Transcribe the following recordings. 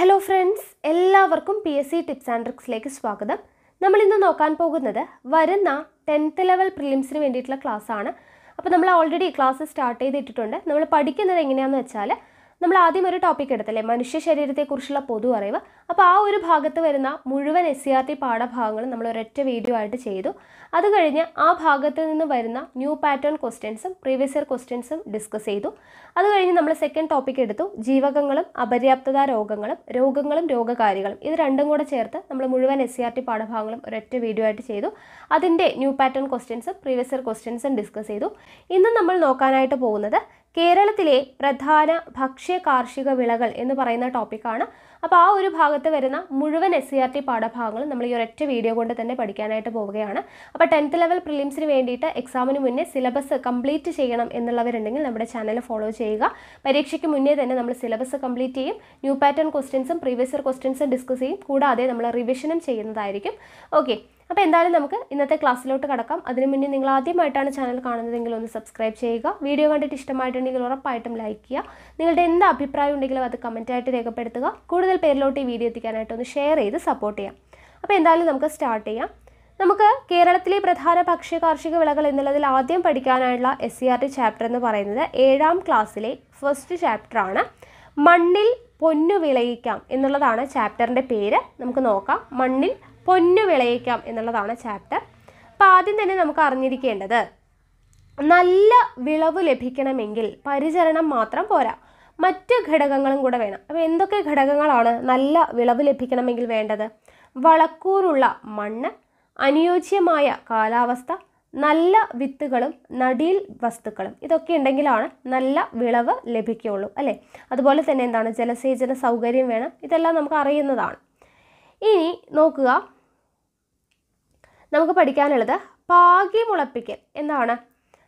hello friends എല്ലാവർക്കും P S C tips and ട്രിക്സിലേക്ക് സ്വാഗതം നമ്മൾ ഇന്ന് നോക്കാൻ പോകുന്നത് വരുന്ന ടെൻത്ത് ലെവൽ പ്രിലിംസിന് വേണ്ടിയിട്ടുള്ള ക്ലാസ് ആണ് അപ്പോൾ നമ്മൾ ഓൾറെഡി ക്ലാസ് സ്റ്റാർട്ട് ചെയ്തിട്ടുണ്ട് നമ്മൾ പഠിക്കുന്നത് എങ്ങനെയാണെന്ന് വെച്ചാൽ നമ്മൾ ആദ്യം ഒരു ടോപ്പിക് എടുത്തല്ലേ മനുഷ്യ ശരീരത്തെക്കുറിച്ചുള്ള പൊതു അറിവ് അപ്പോൾ ആ ഒരു ഭാഗത്ത് വരുന്ന മുഴുവൻ എസ് സി ആർ ടി പാഠഭാഗങ്ങളും നമ്മൾ ഒരൊറ്റ വീഡിയോ ആയിട്ട് ചെയ്തു അത് കഴിഞ്ഞ് ആ ഭാഗത്ത് നിന്ന് വരുന്ന ന്യൂ പാറ്റേൺ ക്വസ്റ്റ്യൻസും പ്രീവിയസ് ഇയർ ക്വസ്റ്റ്യൻസും ഡിസ്കസ് ചെയ്തു അത് കഴിഞ്ഞ് നമ്മൾ സെക്കൻഡ് ടോപ്പിക് എടുത്തു ജീവകങ്ങളും അപര്യാപ്തത രോഗങ്ങളും രോഗങ്ങളും രോഗകാരികളും ഇത് രണ്ടും കൂടെ ചേർത്ത് നമ്മൾ മുഴുവൻ എസ് സി ആർ ടി പാഠഭാഗങ്ങളും ഒരൊറ്റ വീഡിയോ ആയിട്ട് ചെയ്തു അതിൻ്റെ ന്യൂ പാറ്റേൺ ക്വസ്റ്റ്യൻസും പ്രീവിയസ് ഇയർ ക്വസ്റ്റ്യൻസും ഡിസ്കസ് ചെയ്തു ഇന്ന് നമ്മൾ നോക്കാനായിട്ട് പോകുന്നത് കേരളത്തിലെ പ്രധാന ഭക്ഷ്യ കാർഷിക വിളകൾ എന്ന് പറയുന്ന ടോപ്പിക്കാണ് അപ്പോൾ ആ ഒരു ഭാഗത്ത് വരുന്ന മുഴുവൻ എസ് സി ആർ ടി പാഠഭാഗങ്ങളും നമ്മൾ ഈ ഒരൊറ്റ വീഡിയോ കൊണ്ട് തന്നെ പഠിക്കാനായിട്ട് പോവുകയാണ് അപ്പോൾ ടെൻത്ത് ലെവൽ പ്രിലിംസിന് വേണ്ടിയിട്ട് എക്സാമിന് മുന്നേ സിലബസ് കംപ്ലീറ്റ് ചെയ്യണം എന്നുള്ളവരുണ്ടെങ്കിൽ നമ്മുടെ ചാനൽ ഫോളോ ചെയ്യുക പരീക്ഷയ്ക്ക് മുന്നേ തന്നെ നമ്മൾ സിലബസ് കംപ്ലീറ്റ് ചെയ്യും ന്യൂ പാറ്റേൺ ക്വസ്റ്റ്യൻസും പ്രീവിയസ് ഇയർ ക്വസ്റ്റ്യൻസും ഡിസ്കസ് ചെയ്യും കൂടാതെ നമ്മൾ റിവിഷനും ചെയ്യുന്നതായിരിക്കും ഓക്കെ അപ്പോൾ എന്തായാലും നമുക്ക് ഇന്നത്തെ ക്ലാസ്സിലോട്ട് കടക്കാം അതിന് മുന്നേ നിങ്ങൾ ആദ്യമായിട്ടാണ് ചാനൽ കാണുന്നതെങ്കിൽ ഒന്ന് സബ്സ്ക്രൈബ് ചെയ്യുക വീഡിയോ കണ്ടിട്ട് ഇഷ്ടമായിട്ടുണ്ടെങ്കിൽ ഉറപ്പായിട്ടും ലൈക്ക് ചെയ്യുക നിങ്ങളുടെ എന്ത് അഭിപ്രായം ഉണ്ടെങ്കിലും അത് കമൻറ്റായിട്ട് രേഖപ്പെടുത്തുക കൂടുതൽ പേരിലോട്ട് ഈ വീഡിയോ എത്തിക്കാനായിട്ട് ഒന്ന് ഷെയർ ചെയ്ത് സപ്പോർട്ട് ചെയ്യാം അപ്പോൾ എന്തായാലും നമുക്ക് സ്റ്റാർട്ട് ചെയ്യാം നമുക്ക് കേരളത്തിലെ പ്രധാന ഭക്ഷ്യ കാർഷിക വിളകൾ എന്നുള്ളതിൽ ആദ്യം പഠിക്കാനായുള്ള S C e R T chapter എന്ന് പറയുന്നത് ഏഴാം ക്ലാസ്സിലെ ഫസ്റ്റ് ചാപ്റ്ററാണ് മണ്ണിൽ പൊന്നു വിളയിക്കാം എന്നുള്ളതാണ് ചാപ്റ്ററിൻ്റെ പേര് നമുക്ക് നോക്കാം മണ്ണിൽ പൊന്നു വിളയിക്കാം എന്നുള്ളതാണ് ചാപ്റ്റർ അപ്പോൾ ആദ്യം തന്നെ നമുക്ക് അറിഞ്ഞിരിക്കേണ്ടത് നല്ല വിളവ് ലഭിക്കണമെങ്കിൽ പരിചരണം മാത്രം പോരാ മറ്റ് ഘടകങ്ങളും കൂടെ വേണം അപ്പോൾ എന്തൊക്കെ ഘടകങ്ങളാണ് നല്ല വിളവ് ലഭിക്കണമെങ്കിൽ വേണ്ടത് വളക്കൂറുള്ള മണ്ണ് അനുയോജ്യമായ കാലാവസ്ഥ നല്ല വിത്തുകളും നടീൽ വസ്തുക്കളും ഇതൊക്കെ ഉണ്ടെങ്കിലാണ് നല്ല വിളവ് ലഭിക്കുകയുള്ളൂ അല്ലേ അതുപോലെ തന്നെ എന്താണ് ജലസേചന സൗകര്യം വേണം ഇതെല്ലാം നമുക്ക് അറിയുന്നതാണ് ഇനി നോക്കുക നമുക്ക് പഠിക്കാനുള്ളത് പാകി മുളപ്പിക്കൽ എന്താണ്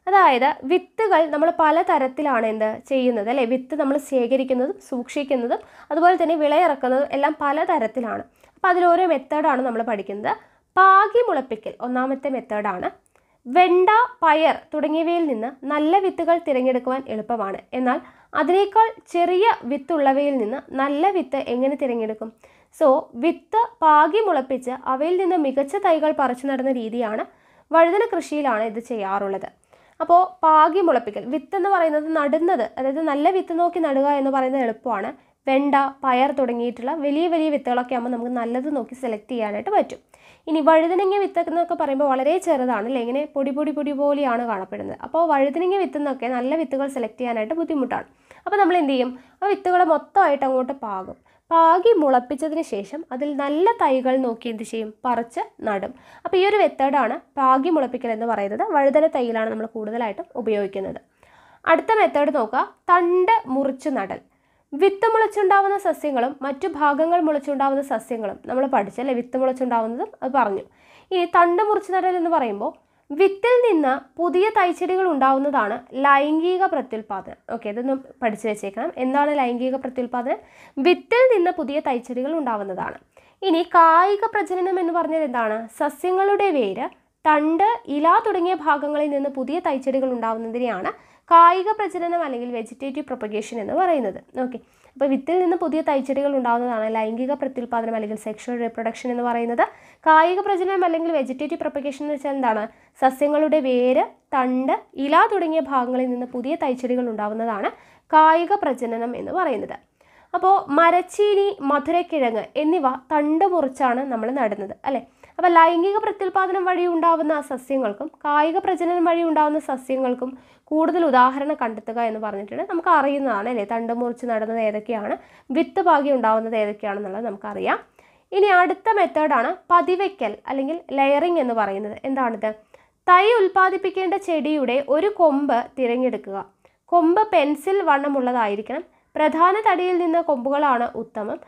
അതായത് വിത്തുകൾ നമ്മൾ പല തരത്തിലാണ് എന്ത് ചെയ്യുന്നത് അല്ലേ വിത്ത് നമ്മൾ ശേഖരിക്കുന്നതും സൂക്ഷിക്കുന്നതും അതുപോലെ തന്നെ വിളയിറക്കുന്നതും എല്ലാം പല തരത്തിലാണ് അപ്പോൾ അതിലോരോ മെത്തേഡാണ് നമ്മൾ പഠിക്കുന്നത് പാകി മുളപ്പിക്കൽ ഒന്നാമത്തെ മെത്തേഡാണ് വെണ്ട പയർ തുടങ്ങിയവയിൽ നിന്ന് നല്ല വിത്തുകൾ തിരഞ്ഞെടുക്കുവാൻ എളുപ്പമാണ് എന്നാൽ അതിനേക്കാൾ ചെറിയ വിത്തുള്ളവയിൽ നിന്ന് നല്ല വിത്ത് എങ്ങനെ തിരഞ്ഞെടുക്കും സോ വിത്ത് പാകി മുളപ്പിച്ച് അവയിൽ നിന്ന് മികച്ച തൈകൾ പറിച്ചു നടന്ന രീതിയാണ് വഴുതന കൃഷിയിലാണ് ഇത് ചെയ്യാറുള്ളത് അപ്പോൾ പാകി മുളപ്പിക്കൽ വിത്ത് എന്ന് പറയുന്നത് നടുന്നത് അതായത് നല്ല വിത്ത് നോക്കി നടുക എന്ന് പറയുന്നത് എളുപ്പമാണ് വെണ്ട പയർ തുടങ്ങിയിട്ടുള്ള വലിയ വലിയ വിത്തുകളൊക്കെ ആകുമ്പോൾ നമുക്ക് നല്ലത് നോക്കി സെലക്ട് ചെയ്യാനായിട്ട് പറ്റും ഇനി വഴുതനങ്ങ വിത്ത് എന്നൊക്കെ പറയുമ്പോൾ വളരെ ചെറുതാണ് അല്ലെ ഇങ്ങനെ പൊടി പൊടി പൊടി പോലെയാണ് കാണപ്പെടുന്നത് അപ്പോൾ വഴുതനങ്ങ വിത്ത് എന്നൊക്കെ നല്ല വിത്തുകൾ സെലക്ട് ചെയ്യാനായിട്ട് ബുദ്ധിമുട്ടാണ് അപ്പോൾ നമ്മൾ എന്ത് ചെയ്യും ആ വിത്തുകൾ മൊത്തമായിട്ട് അങ്ങോട്ട് പാകും പാകി മുളപ്പിച്ചതിന് ശേഷം അതിൽ നല്ല തൈകൾ നോക്കി എന്ത് ചെയ്യും പറിച്ച് നടും അപ്പോൾ ഈ ഒരു മെത്തേഡാണ് പാകി മുളപ്പിക്കൽ എന്ന് പറയുന്നത് വഴുതന തൈയിലാണ് നമ്മൾ കൂടുതലായിട്ടും ഉപയോഗിക്കുന്നത് അടുത്ത മെത്തേഡ് നോക്കുക തണ്ട് മുറിച്ച് നടൽ വിത്ത് മുളച്ചുണ്ടാവുന്ന സസ്യങ്ങളും മറ്റു ഭാഗങ്ങൾ മുളച്ചുണ്ടാവുന്ന സസ്യങ്ങളും നമ്മൾ പഠിച്ചല്ലേ വിത്ത് മുളച്ചുണ്ടാവുന്നതും അത് പറഞ്ഞു ഇനി തണ്ട് മുറിച്ച് നടൽ എന്ന് പറയുമ്പോൾ വിത്തിൽ നിന്ന് പുതിയ തൈച്ചെടികൾ ഉണ്ടാവുന്നതാണ് ലൈംഗിക പ്രത്യുൽപാദനം ഓക്കെ ഇതൊന്നും പഠിച്ചു വെച്ചേക്കണം എന്താണ് ലൈംഗിക പ്രത്യുൽപാദനം വിത്തിൽ നിന്ന് പുതിയ തൈച്ചെടികൾ ഉണ്ടാവുന്നതാണ് ഇനി കായിക പ്രജനനം എന്ന് പറഞ്ഞാൽ എന്താണ് സസ്യങ്ങളുടെ വേര് തണ്ട് ഇല തുടങ്ങിയ ഭാഗങ്ങളിൽ നിന്ന് പുതിയ തൈച്ചെടികൾ ഉണ്ടാവുന്നതിനെയാണ് കായിക പ്രജനനം അല്ലെങ്കിൽ വെജിറ്റേറ്റീവ് പ്രൊപ്പഗേഷൻ എന്ന് പറയുന്നത് ഓക്കെ അപ്പോൾ വിത്തിൽ നിന്ന് പുതിയ തൈച്ചെടികൾ ഉണ്ടാകുന്നതാണ് ലൈംഗിക പ്രത്യുൽപാദനം അല്ലെങ്കിൽ സെക്ഷൽ റീപ്രൊഡക്ഷൻ എന്ന് പറയുന്നത് കായിക പ്രജനനം അല്ലെങ്കിൽ വെജിറ്റേറ്റീവ് പ്രൊപ്പഗേഷൻ എന്ന് വെച്ചാൽ എന്താണ് സസ്യങ്ങളുടെ വേര് തണ്ട് ഇല തുടങ്ങിയ ഭാഗങ്ങളിൽ നിന്ന് പുതിയ തൈച്ചെടികൾ ഉണ്ടാകുന്നതാണ് കായിക പ്രജനനം എന്ന് പറയുന്നത് അപ്പോൾ മരച്ചീനി മധുരക്കിഴങ്ങ് എന്നിവ തണ്ട് മുറിച്ചാണ് നമ്മൾ നടുന്നത് അല്ലേ അപ്പോൾ ലൈംഗിക പ്രത്യുൽപാദനം വഴി ഉണ്ടാവുന്ന സസ്യങ്ങൾക്കും കായിക പ്രജനനം വഴി ഉണ്ടാവുന്ന സസ്യങ്ങൾക്കും കൂടുതൽ ഉദാഹരണം കണ്ടെത്തുക എന്ന് പറഞ്ഞിട്ടുണ്ട് നമുക്ക് അറിയുന്നതാണ് അല്ലേ തണ്ട് മുറിച്ച് നടുന്നത് ഏതൊക്കെയാണ് വിത്ത് ഭാഗ്യം ഉണ്ടാവുന്നത് ഏതൊക്കെയാണെന്നുള്ളത് നമുക്കറിയാം ഇനി അടുത്ത മെത്തേഡാണ് പതിവയ്ക്കൽ അല്ലെങ്കിൽ ലെയറിംഗ് എന്ന് പറയുന്നത് എന്താണിത് തൈ ഉൽപ്പാദിപ്പിക്കേണ്ട ചെടിയുടെ ഒരു കൊമ്പ് തിരഞ്ഞെടുക്കുക കൊമ്പ് പെൻസിൽ വണ്ണമുള്ളതായിരിക്കണം പ്രധാന തടിയിൽ നിന്ന് കൊമ്പുകളാണ് ഉത്തമം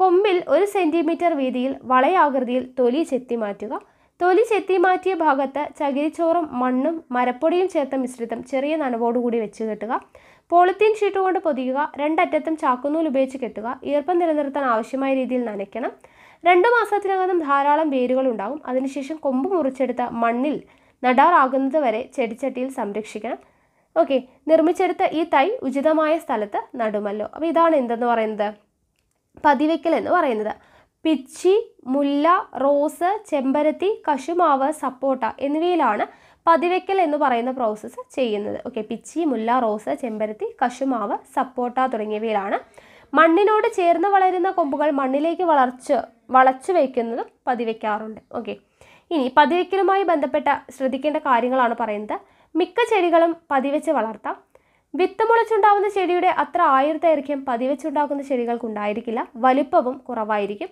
കൊമ്പിൽ ഒരു സെൻറ്റിമീറ്റർ വീതിയിൽ വളയാകൃതിയിൽ തൊലി ചെത്തി മാറ്റുക തൊലി ചെത്തി മാറ്റിയ ഭാഗത്ത് ചകിരിച്ചോറും മണ്ണും മരപ്പൊടിയും ചേർത്ത മിശ്രിതം ചെറിയ നനവോടുകൂടി വെച്ച് കെട്ടുക പോളിത്തീൻ ഷീറ്റ് കൊണ്ട് പൊതിയുക രണ്ടറ്റത്തും ചാക്കുനൂൽ ഉപയോഗിച്ച് കെട്ടുക ഈർപ്പം നിലനിർത്താൻ ആവശ്യമായ രീതിയിൽ നനയ്ക്കണം രണ്ട് മാസത്തിനകം ധാരാളം വേരുകൾ ഉണ്ടാകും അതിനുശേഷം കൊമ്പ് മുറിച്ചെടുത്ത മണ്ണിൽ നടാറാകുന്നത് വരെ ചെടിച്ചട്ടിയിൽ സംരക്ഷിക്കണം ഓക്കെ നിർമ്മിച്ചെടുത്ത ഈ തൈ ഉചിതമായ സ്ഥലത്ത് നടുമല്ലോ അപ്പോൾ ഇതാണ് എന്തെന്ന് പറയുന്നത് പതിവയ്ക്കൽ എന്ന് പറയുന്നത് പിച്ചി മുല്ല റോസ് ചെമ്പരത്തി കശുമാവ് സപ്പോട്ട എന്നിവയിലാണ് പതിവയ്ക്കൽ എന്ന് പറയുന്ന പ്രോസസ്സ് ചെയ്യുന്നത് ഓക്കെ പിച്ചി മുല്ല റോസ് ചെമ്പരത്തി കശുമാവ് സപ്പോട്ട തുടങ്ങിയവയിലാണ് മണ്ണിനോട് ചേർന്ന് വളരുന്ന കൊമ്പുകൾ മണ്ണിലേക്ക് വളർച്ച് വളച്ചു വയ്ക്കുന്നതും പതിവയ്ക്കാറുണ്ട് ഓക്കെ ഇനി പതിവെക്കലുമായി ബന്ധപ്പെട്ട ശ്രദ്ധിക്കേണ്ട കാര്യങ്ങളാണ് പറയുന്നത് മിക്ക ചെടികളും പതിവെച്ച് വളർത്താം വിത്ത് മുളച്ചുണ്ടാവുന്ന ചെടിയുടെ അത്ര ആയുർദൈർഘ്യം പതിവെച്ചുണ്ടാക്കുന്ന ചെടികൾക്കുണ്ടായിരിക്കില്ല വലിപ്പവും കുറവായിരിക്കും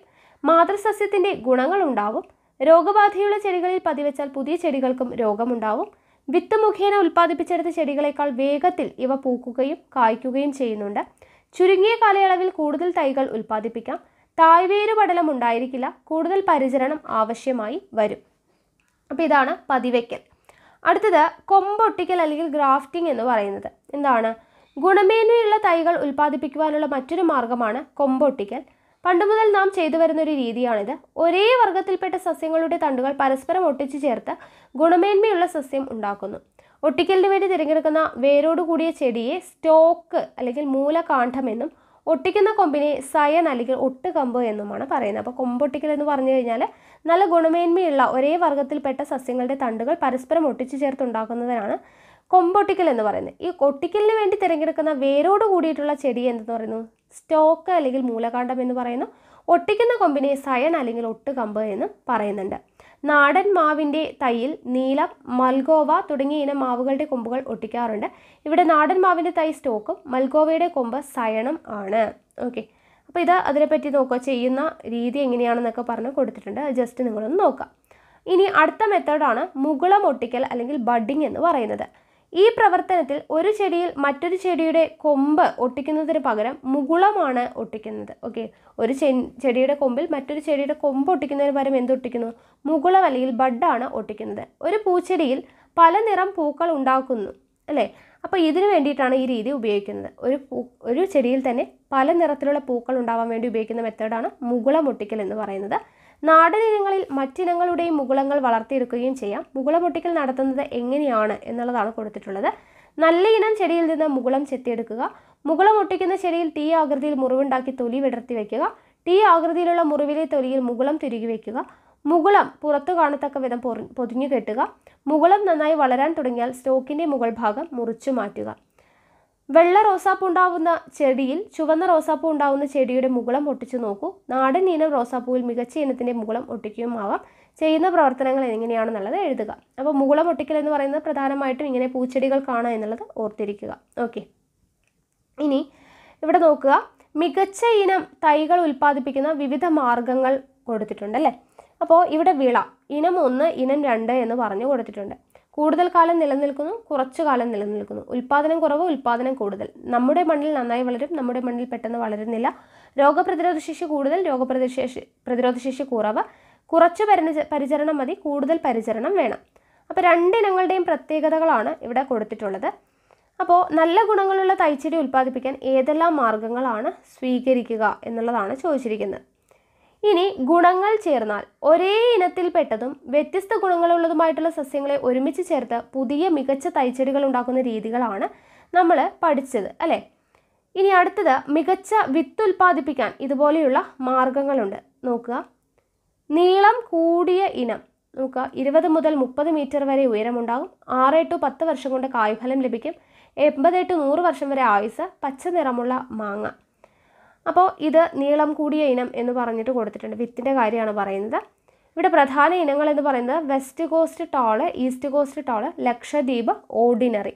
മാതൃസസ്യത്തിൻ്റെ ഗുണങ്ങളുണ്ടാവും രോഗബാധയുള്ള ചെടികളിൽ പതിവെച്ചാൽ പുതിയ ചെടികൾക്കും രോഗമുണ്ടാവും വിത്ത് മുഖേന ഉൽപ്പാദിപ്പിച്ചെടുത്ത ചെടികളെക്കാൾ വേഗത്തിൽ ഇവ പൂക്കുകയും കായ്ക്കുകയും ചെയ്യുന്നുണ്ട് ചുരുങ്ങിയ കാലയളവിൽ കൂടുതൽ തൈകൾ ഉൽപ്പാദിപ്പിക്കാം തായ്വേരു പടലം ഉണ്ടായിരിക്കില്ല കൂടുതൽ പരിചരണം ആവശ്യമായി വരും അപ്പോൾ ഇതാണ് പതിവയ്ക്കൽ അടുത്തത് കൊമ്പൊട്ടിക്കൽ അല്ലെങ്കിൽ ഗ്രാഫ്റ്റിംഗ് എന്ന് പറയുന്നത് എന്താണ് ഗുണമേന്മയുള്ള തൈകൾ ഉൽപ്പാദിപ്പിക്കുവാനുള്ള മറ്റൊരു മാർഗമാണ് കൊമ്പൊട്ടിക്കൽ മുതൽ നാം ചെയ്തു ഒരു രീതിയാണിത് ഒരേ വർഗത്തിൽപ്പെട്ട സസ്യങ്ങളുടെ തണ്ടുകൾ പരസ്പരം ഒട്ടിച്ചു ചേർത്ത് ഗുണമേന്മയുള്ള സസ്യം ഉണ്ടാക്കുന്നു ഒട്ടിക്കലിന് വേണ്ടി തിരഞ്ഞെടുക്കുന്ന വേരോടുകൂടിയ ചെടിയെ സ്റ്റോക്ക് അല്ലെങ്കിൽ മൂലകാന്ഠം എന്നും ഒട്ടിക്കുന്ന കൊമ്പിനെ സയൻ അല്ലെങ്കിൽ കമ്പ് എന്നുമാണ് പറയുന്നത് അപ്പോൾ കൊമ്പൊട്ടിക്കൽ എന്ന് പറഞ്ഞു കഴിഞ്ഞാൽ നല്ല ഗുണമേന്മയുള്ള ഒരേ വർഗത്തിൽപ്പെട്ട സസ്യങ്ങളുടെ തണ്ടുകൾ പരസ്പരം ഒട്ടിച്ചു ഉണ്ടാക്കുന്നതിനാണ് കൊമ്പൊട്ടിക്കൽ എന്ന് പറയുന്നത് ഈ ഒട്ടിക്കലിന് വേണ്ടി തിരഞ്ഞെടുക്കുന്ന വേരോട് കൂടിയിട്ടുള്ള ചെടി എന്തെന്ന് പറയുന്നു സ്റ്റോക്ക് അല്ലെങ്കിൽ മൂലകാണ്ടം എന്ന് പറയുന്നു ഒട്ടിക്കുന്ന കൊമ്പിനെ സയൻ അല്ലെങ്കിൽ ഒട്ടുകമ്പ് എന്ന് പറയുന്നുണ്ട് നാടൻ മാവിൻ്റെ തൈയിൽ നീലം മൽഗോവ തുടങ്ങിയ ഇനം മാവുകളുടെ കൊമ്പുകൾ ഒട്ടിക്കാറുണ്ട് ഇവിടെ നാടൻ മാവിൻ്റെ തൈ സ്റ്റോക്കും മൽഗോവയുടെ കൊമ്പ് സയണം ആണ് ഓക്കെ അപ്പോൾ ഇത് അതിനെപ്പറ്റി നോക്കുക ചെയ്യുന്ന രീതി എങ്ങനെയാണെന്നൊക്കെ പറഞ്ഞ് കൊടുത്തിട്ടുണ്ട് ജസ്റ്റ് നിങ്ങളൊന്ന് നോക്കാം ഇനി അടുത്ത മെത്തേഡാണ് മുകുളം ഒട്ടിക്കൽ അല്ലെങ്കിൽ ബഡിങ് എന്ന് പറയുന്നത് ഈ പ്രവർത്തനത്തിൽ ഒരു ചെടിയിൽ മറ്റൊരു ചെടിയുടെ കൊമ്പ് ഒട്ടിക്കുന്നതിന് പകരം മുകുളമാണ് ഒട്ടിക്കുന്നത് ഓക്കെ ഒരു ചെടിയുടെ കൊമ്പിൽ മറ്റൊരു ചെടിയുടെ കൊമ്പ് ഒട്ടിക്കുന്നതിന് പകരം എന്തൊട്ടിക്കുന്നു മുകുളം അല്ലെങ്കിൽ ബഡാണ് ഒട്ടിക്കുന്നത് ഒരു പൂച്ചെടിയിൽ പല നിറം പൂക്കൾ ഉണ്ടാക്കുന്നു അല്ലേ അപ്പോൾ ഇതിനു വേണ്ടിയിട്ടാണ് ഈ രീതി ഉപയോഗിക്കുന്നത് ഒരു പൂ ഒരു ചെടിയിൽ തന്നെ പല നിറത്തിലുള്ള പൂക്കൾ ഉണ്ടാവാൻ വേണ്ടി ഉപയോഗിക്കുന്ന മെത്തേഡാണ് മുകുളം ഒട്ടിക്കൽ എന്ന് പറയുന്നത് നാടനിനങ്ങളിൽ മറ്റിനങ്ങളുടെയും മുകുളങ്ങൾ വളർത്തിയെടുക്കുകയും ചെയ്യാം മുകുള പൊട്ടിക്കൽ നടത്തുന്നത് എങ്ങനെയാണ് എന്നുള്ളതാണ് കൊടുത്തിട്ടുള്ളത് നല്ല ഇനം ചെടിയിൽ നിന്ന് മുകുളം ചെത്തിയെടുക്കുക മുകുളം ഒട്ടിക്കുന്ന ചെടിയിൽ തീ ആകൃതിയിൽ മുറിവുണ്ടാക്കി തൊലി വിടർത്തി വയ്ക്കുക തീ ആകൃതിയിലുള്ള മുറിവിലെ തൊലിയിൽ മുകുളം തിരികെ വയ്ക്കുക മുകുളം പുറത്തു കാണത്തക്ക വിധം പൊതിഞ്ഞു കെട്ടുക മുകുളം നന്നായി വളരാൻ തുടങ്ങിയാൽ സ്റ്റോക്കിൻ്റെ മുകൾ ഭാഗം മുറിച്ചു മാറ്റുക വെള്ള റോസാപ്പൂ ഉണ്ടാവുന്ന ചെടിയിൽ ചുവന്ന റോസാപ്പൂ ഉണ്ടാവുന്ന ചെടിയുടെ മുകളം ഒട്ടിച്ചു നോക്കൂ നാടൻ ഇനം റോസാപ്പൂവിൽ മികച്ച ഇനത്തിൻ്റെ മുകളം ഒട്ടിക്കുകയും ആവാം ചെയ്യുന്ന പ്രവർത്തനങ്ങൾ എങ്ങനെയാണെന്നുള്ളത് എഴുതുക അപ്പോൾ മുകളം ഒട്ടിക്കൽ എന്ന് പറയുന്നത് പ്രധാനമായിട്ടും ഇങ്ങനെ പൂച്ചെടികൾ കാണുക എന്നുള്ളത് ഓർത്തിരിക്കുക ഓക്കെ ഇനി ഇവിടെ നോക്കുക മികച്ച ഇനം തൈകൾ ഉൽപ്പാദിപ്പിക്കുന്ന വിവിധ മാർഗങ്ങൾ കൊടുത്തിട്ടുണ്ട് അല്ലേ അപ്പോൾ ഇവിടെ വിള ഇനം ഒന്ന് ഇനം രണ്ട് എന്ന് പറഞ്ഞു കൊടുത്തിട്ടുണ്ട് കൂടുതൽ കാലം നിലനിൽക്കുന്നു കുറച്ചു കാലം നിലനിൽക്കുന്നു ഉൽപാദനം കുറവ് ഉൽപാദനം കൂടുതൽ നമ്മുടെ മണ്ണിൽ നന്നായി വളരും നമ്മുടെ മണ്ണിൽ പെട്ടെന്ന് വളരുന്നില്ല രോഗപ്രതിരോധ ശേഷി കൂടുതൽ രോഗപ്രതിശേഷി പ്രതിരോധ ശേഷി കുറവ് കുറച്ച് പരിച പരിചരണം മതി കൂടുതൽ പരിചരണം വേണം അപ്പോൾ രണ്ടിനങ്ങളുടെയും പ്രത്യേകതകളാണ് ഇവിടെ കൊടുത്തിട്ടുള്ളത് അപ്പോൾ നല്ല ഗുണങ്ങളുള്ള തൈച്ചെടി ഉൽപ്പാദിപ്പിക്കാൻ ഏതെല്ലാം മാർഗങ്ങളാണ് സ്വീകരിക്കുക എന്നുള്ളതാണ് ചോദിച്ചിരിക്കുന്നത് ഇനി ഗുണങ്ങൾ ചേർന്നാൽ ഒരേ ഇനത്തിൽപ്പെട്ടതും വ്യത്യസ്ത ഗുണങ്ങളുള്ളതുമായിട്ടുള്ള സസ്യങ്ങളെ ഒരുമിച്ച് ചേർത്ത് പുതിയ മികച്ച തൈച്ചെടികൾ ഉണ്ടാക്കുന്ന രീതികളാണ് നമ്മൾ പഠിച്ചത് അല്ലേ ഇനി അടുത്തത് മികച്ച വിത്ത് ഉൽപ്പാദിപ്പിക്കാൻ ഇതുപോലെയുള്ള മാർഗങ്ങളുണ്ട് നോക്കുക നീളം കൂടിയ ഇനം നോക്കുക ഇരുപത് മുതൽ മുപ്പത് മീറ്റർ വരെ ഉയരമുണ്ടാകും ആറ് ടു പത്ത് വർഷം കൊണ്ട് കായ്ഫലം ലഭിക്കും എൺപത് ടു നൂറ് വർഷം വരെ ആയുസ് പച്ച നിറമുള്ള മാങ്ങ അപ്പോൾ ഇത് നീളം കൂടിയ ഇനം എന്ന് പറഞ്ഞിട്ട് കൊടുത്തിട്ടുണ്ട് വിത്തിൻ്റെ കാര്യമാണ് പറയുന്നത് ഇവിടെ പ്രധാന ഇനങ്ങൾ എന്ന് പറയുന്നത് west coast tall east coast tall Lakshadweep ordinary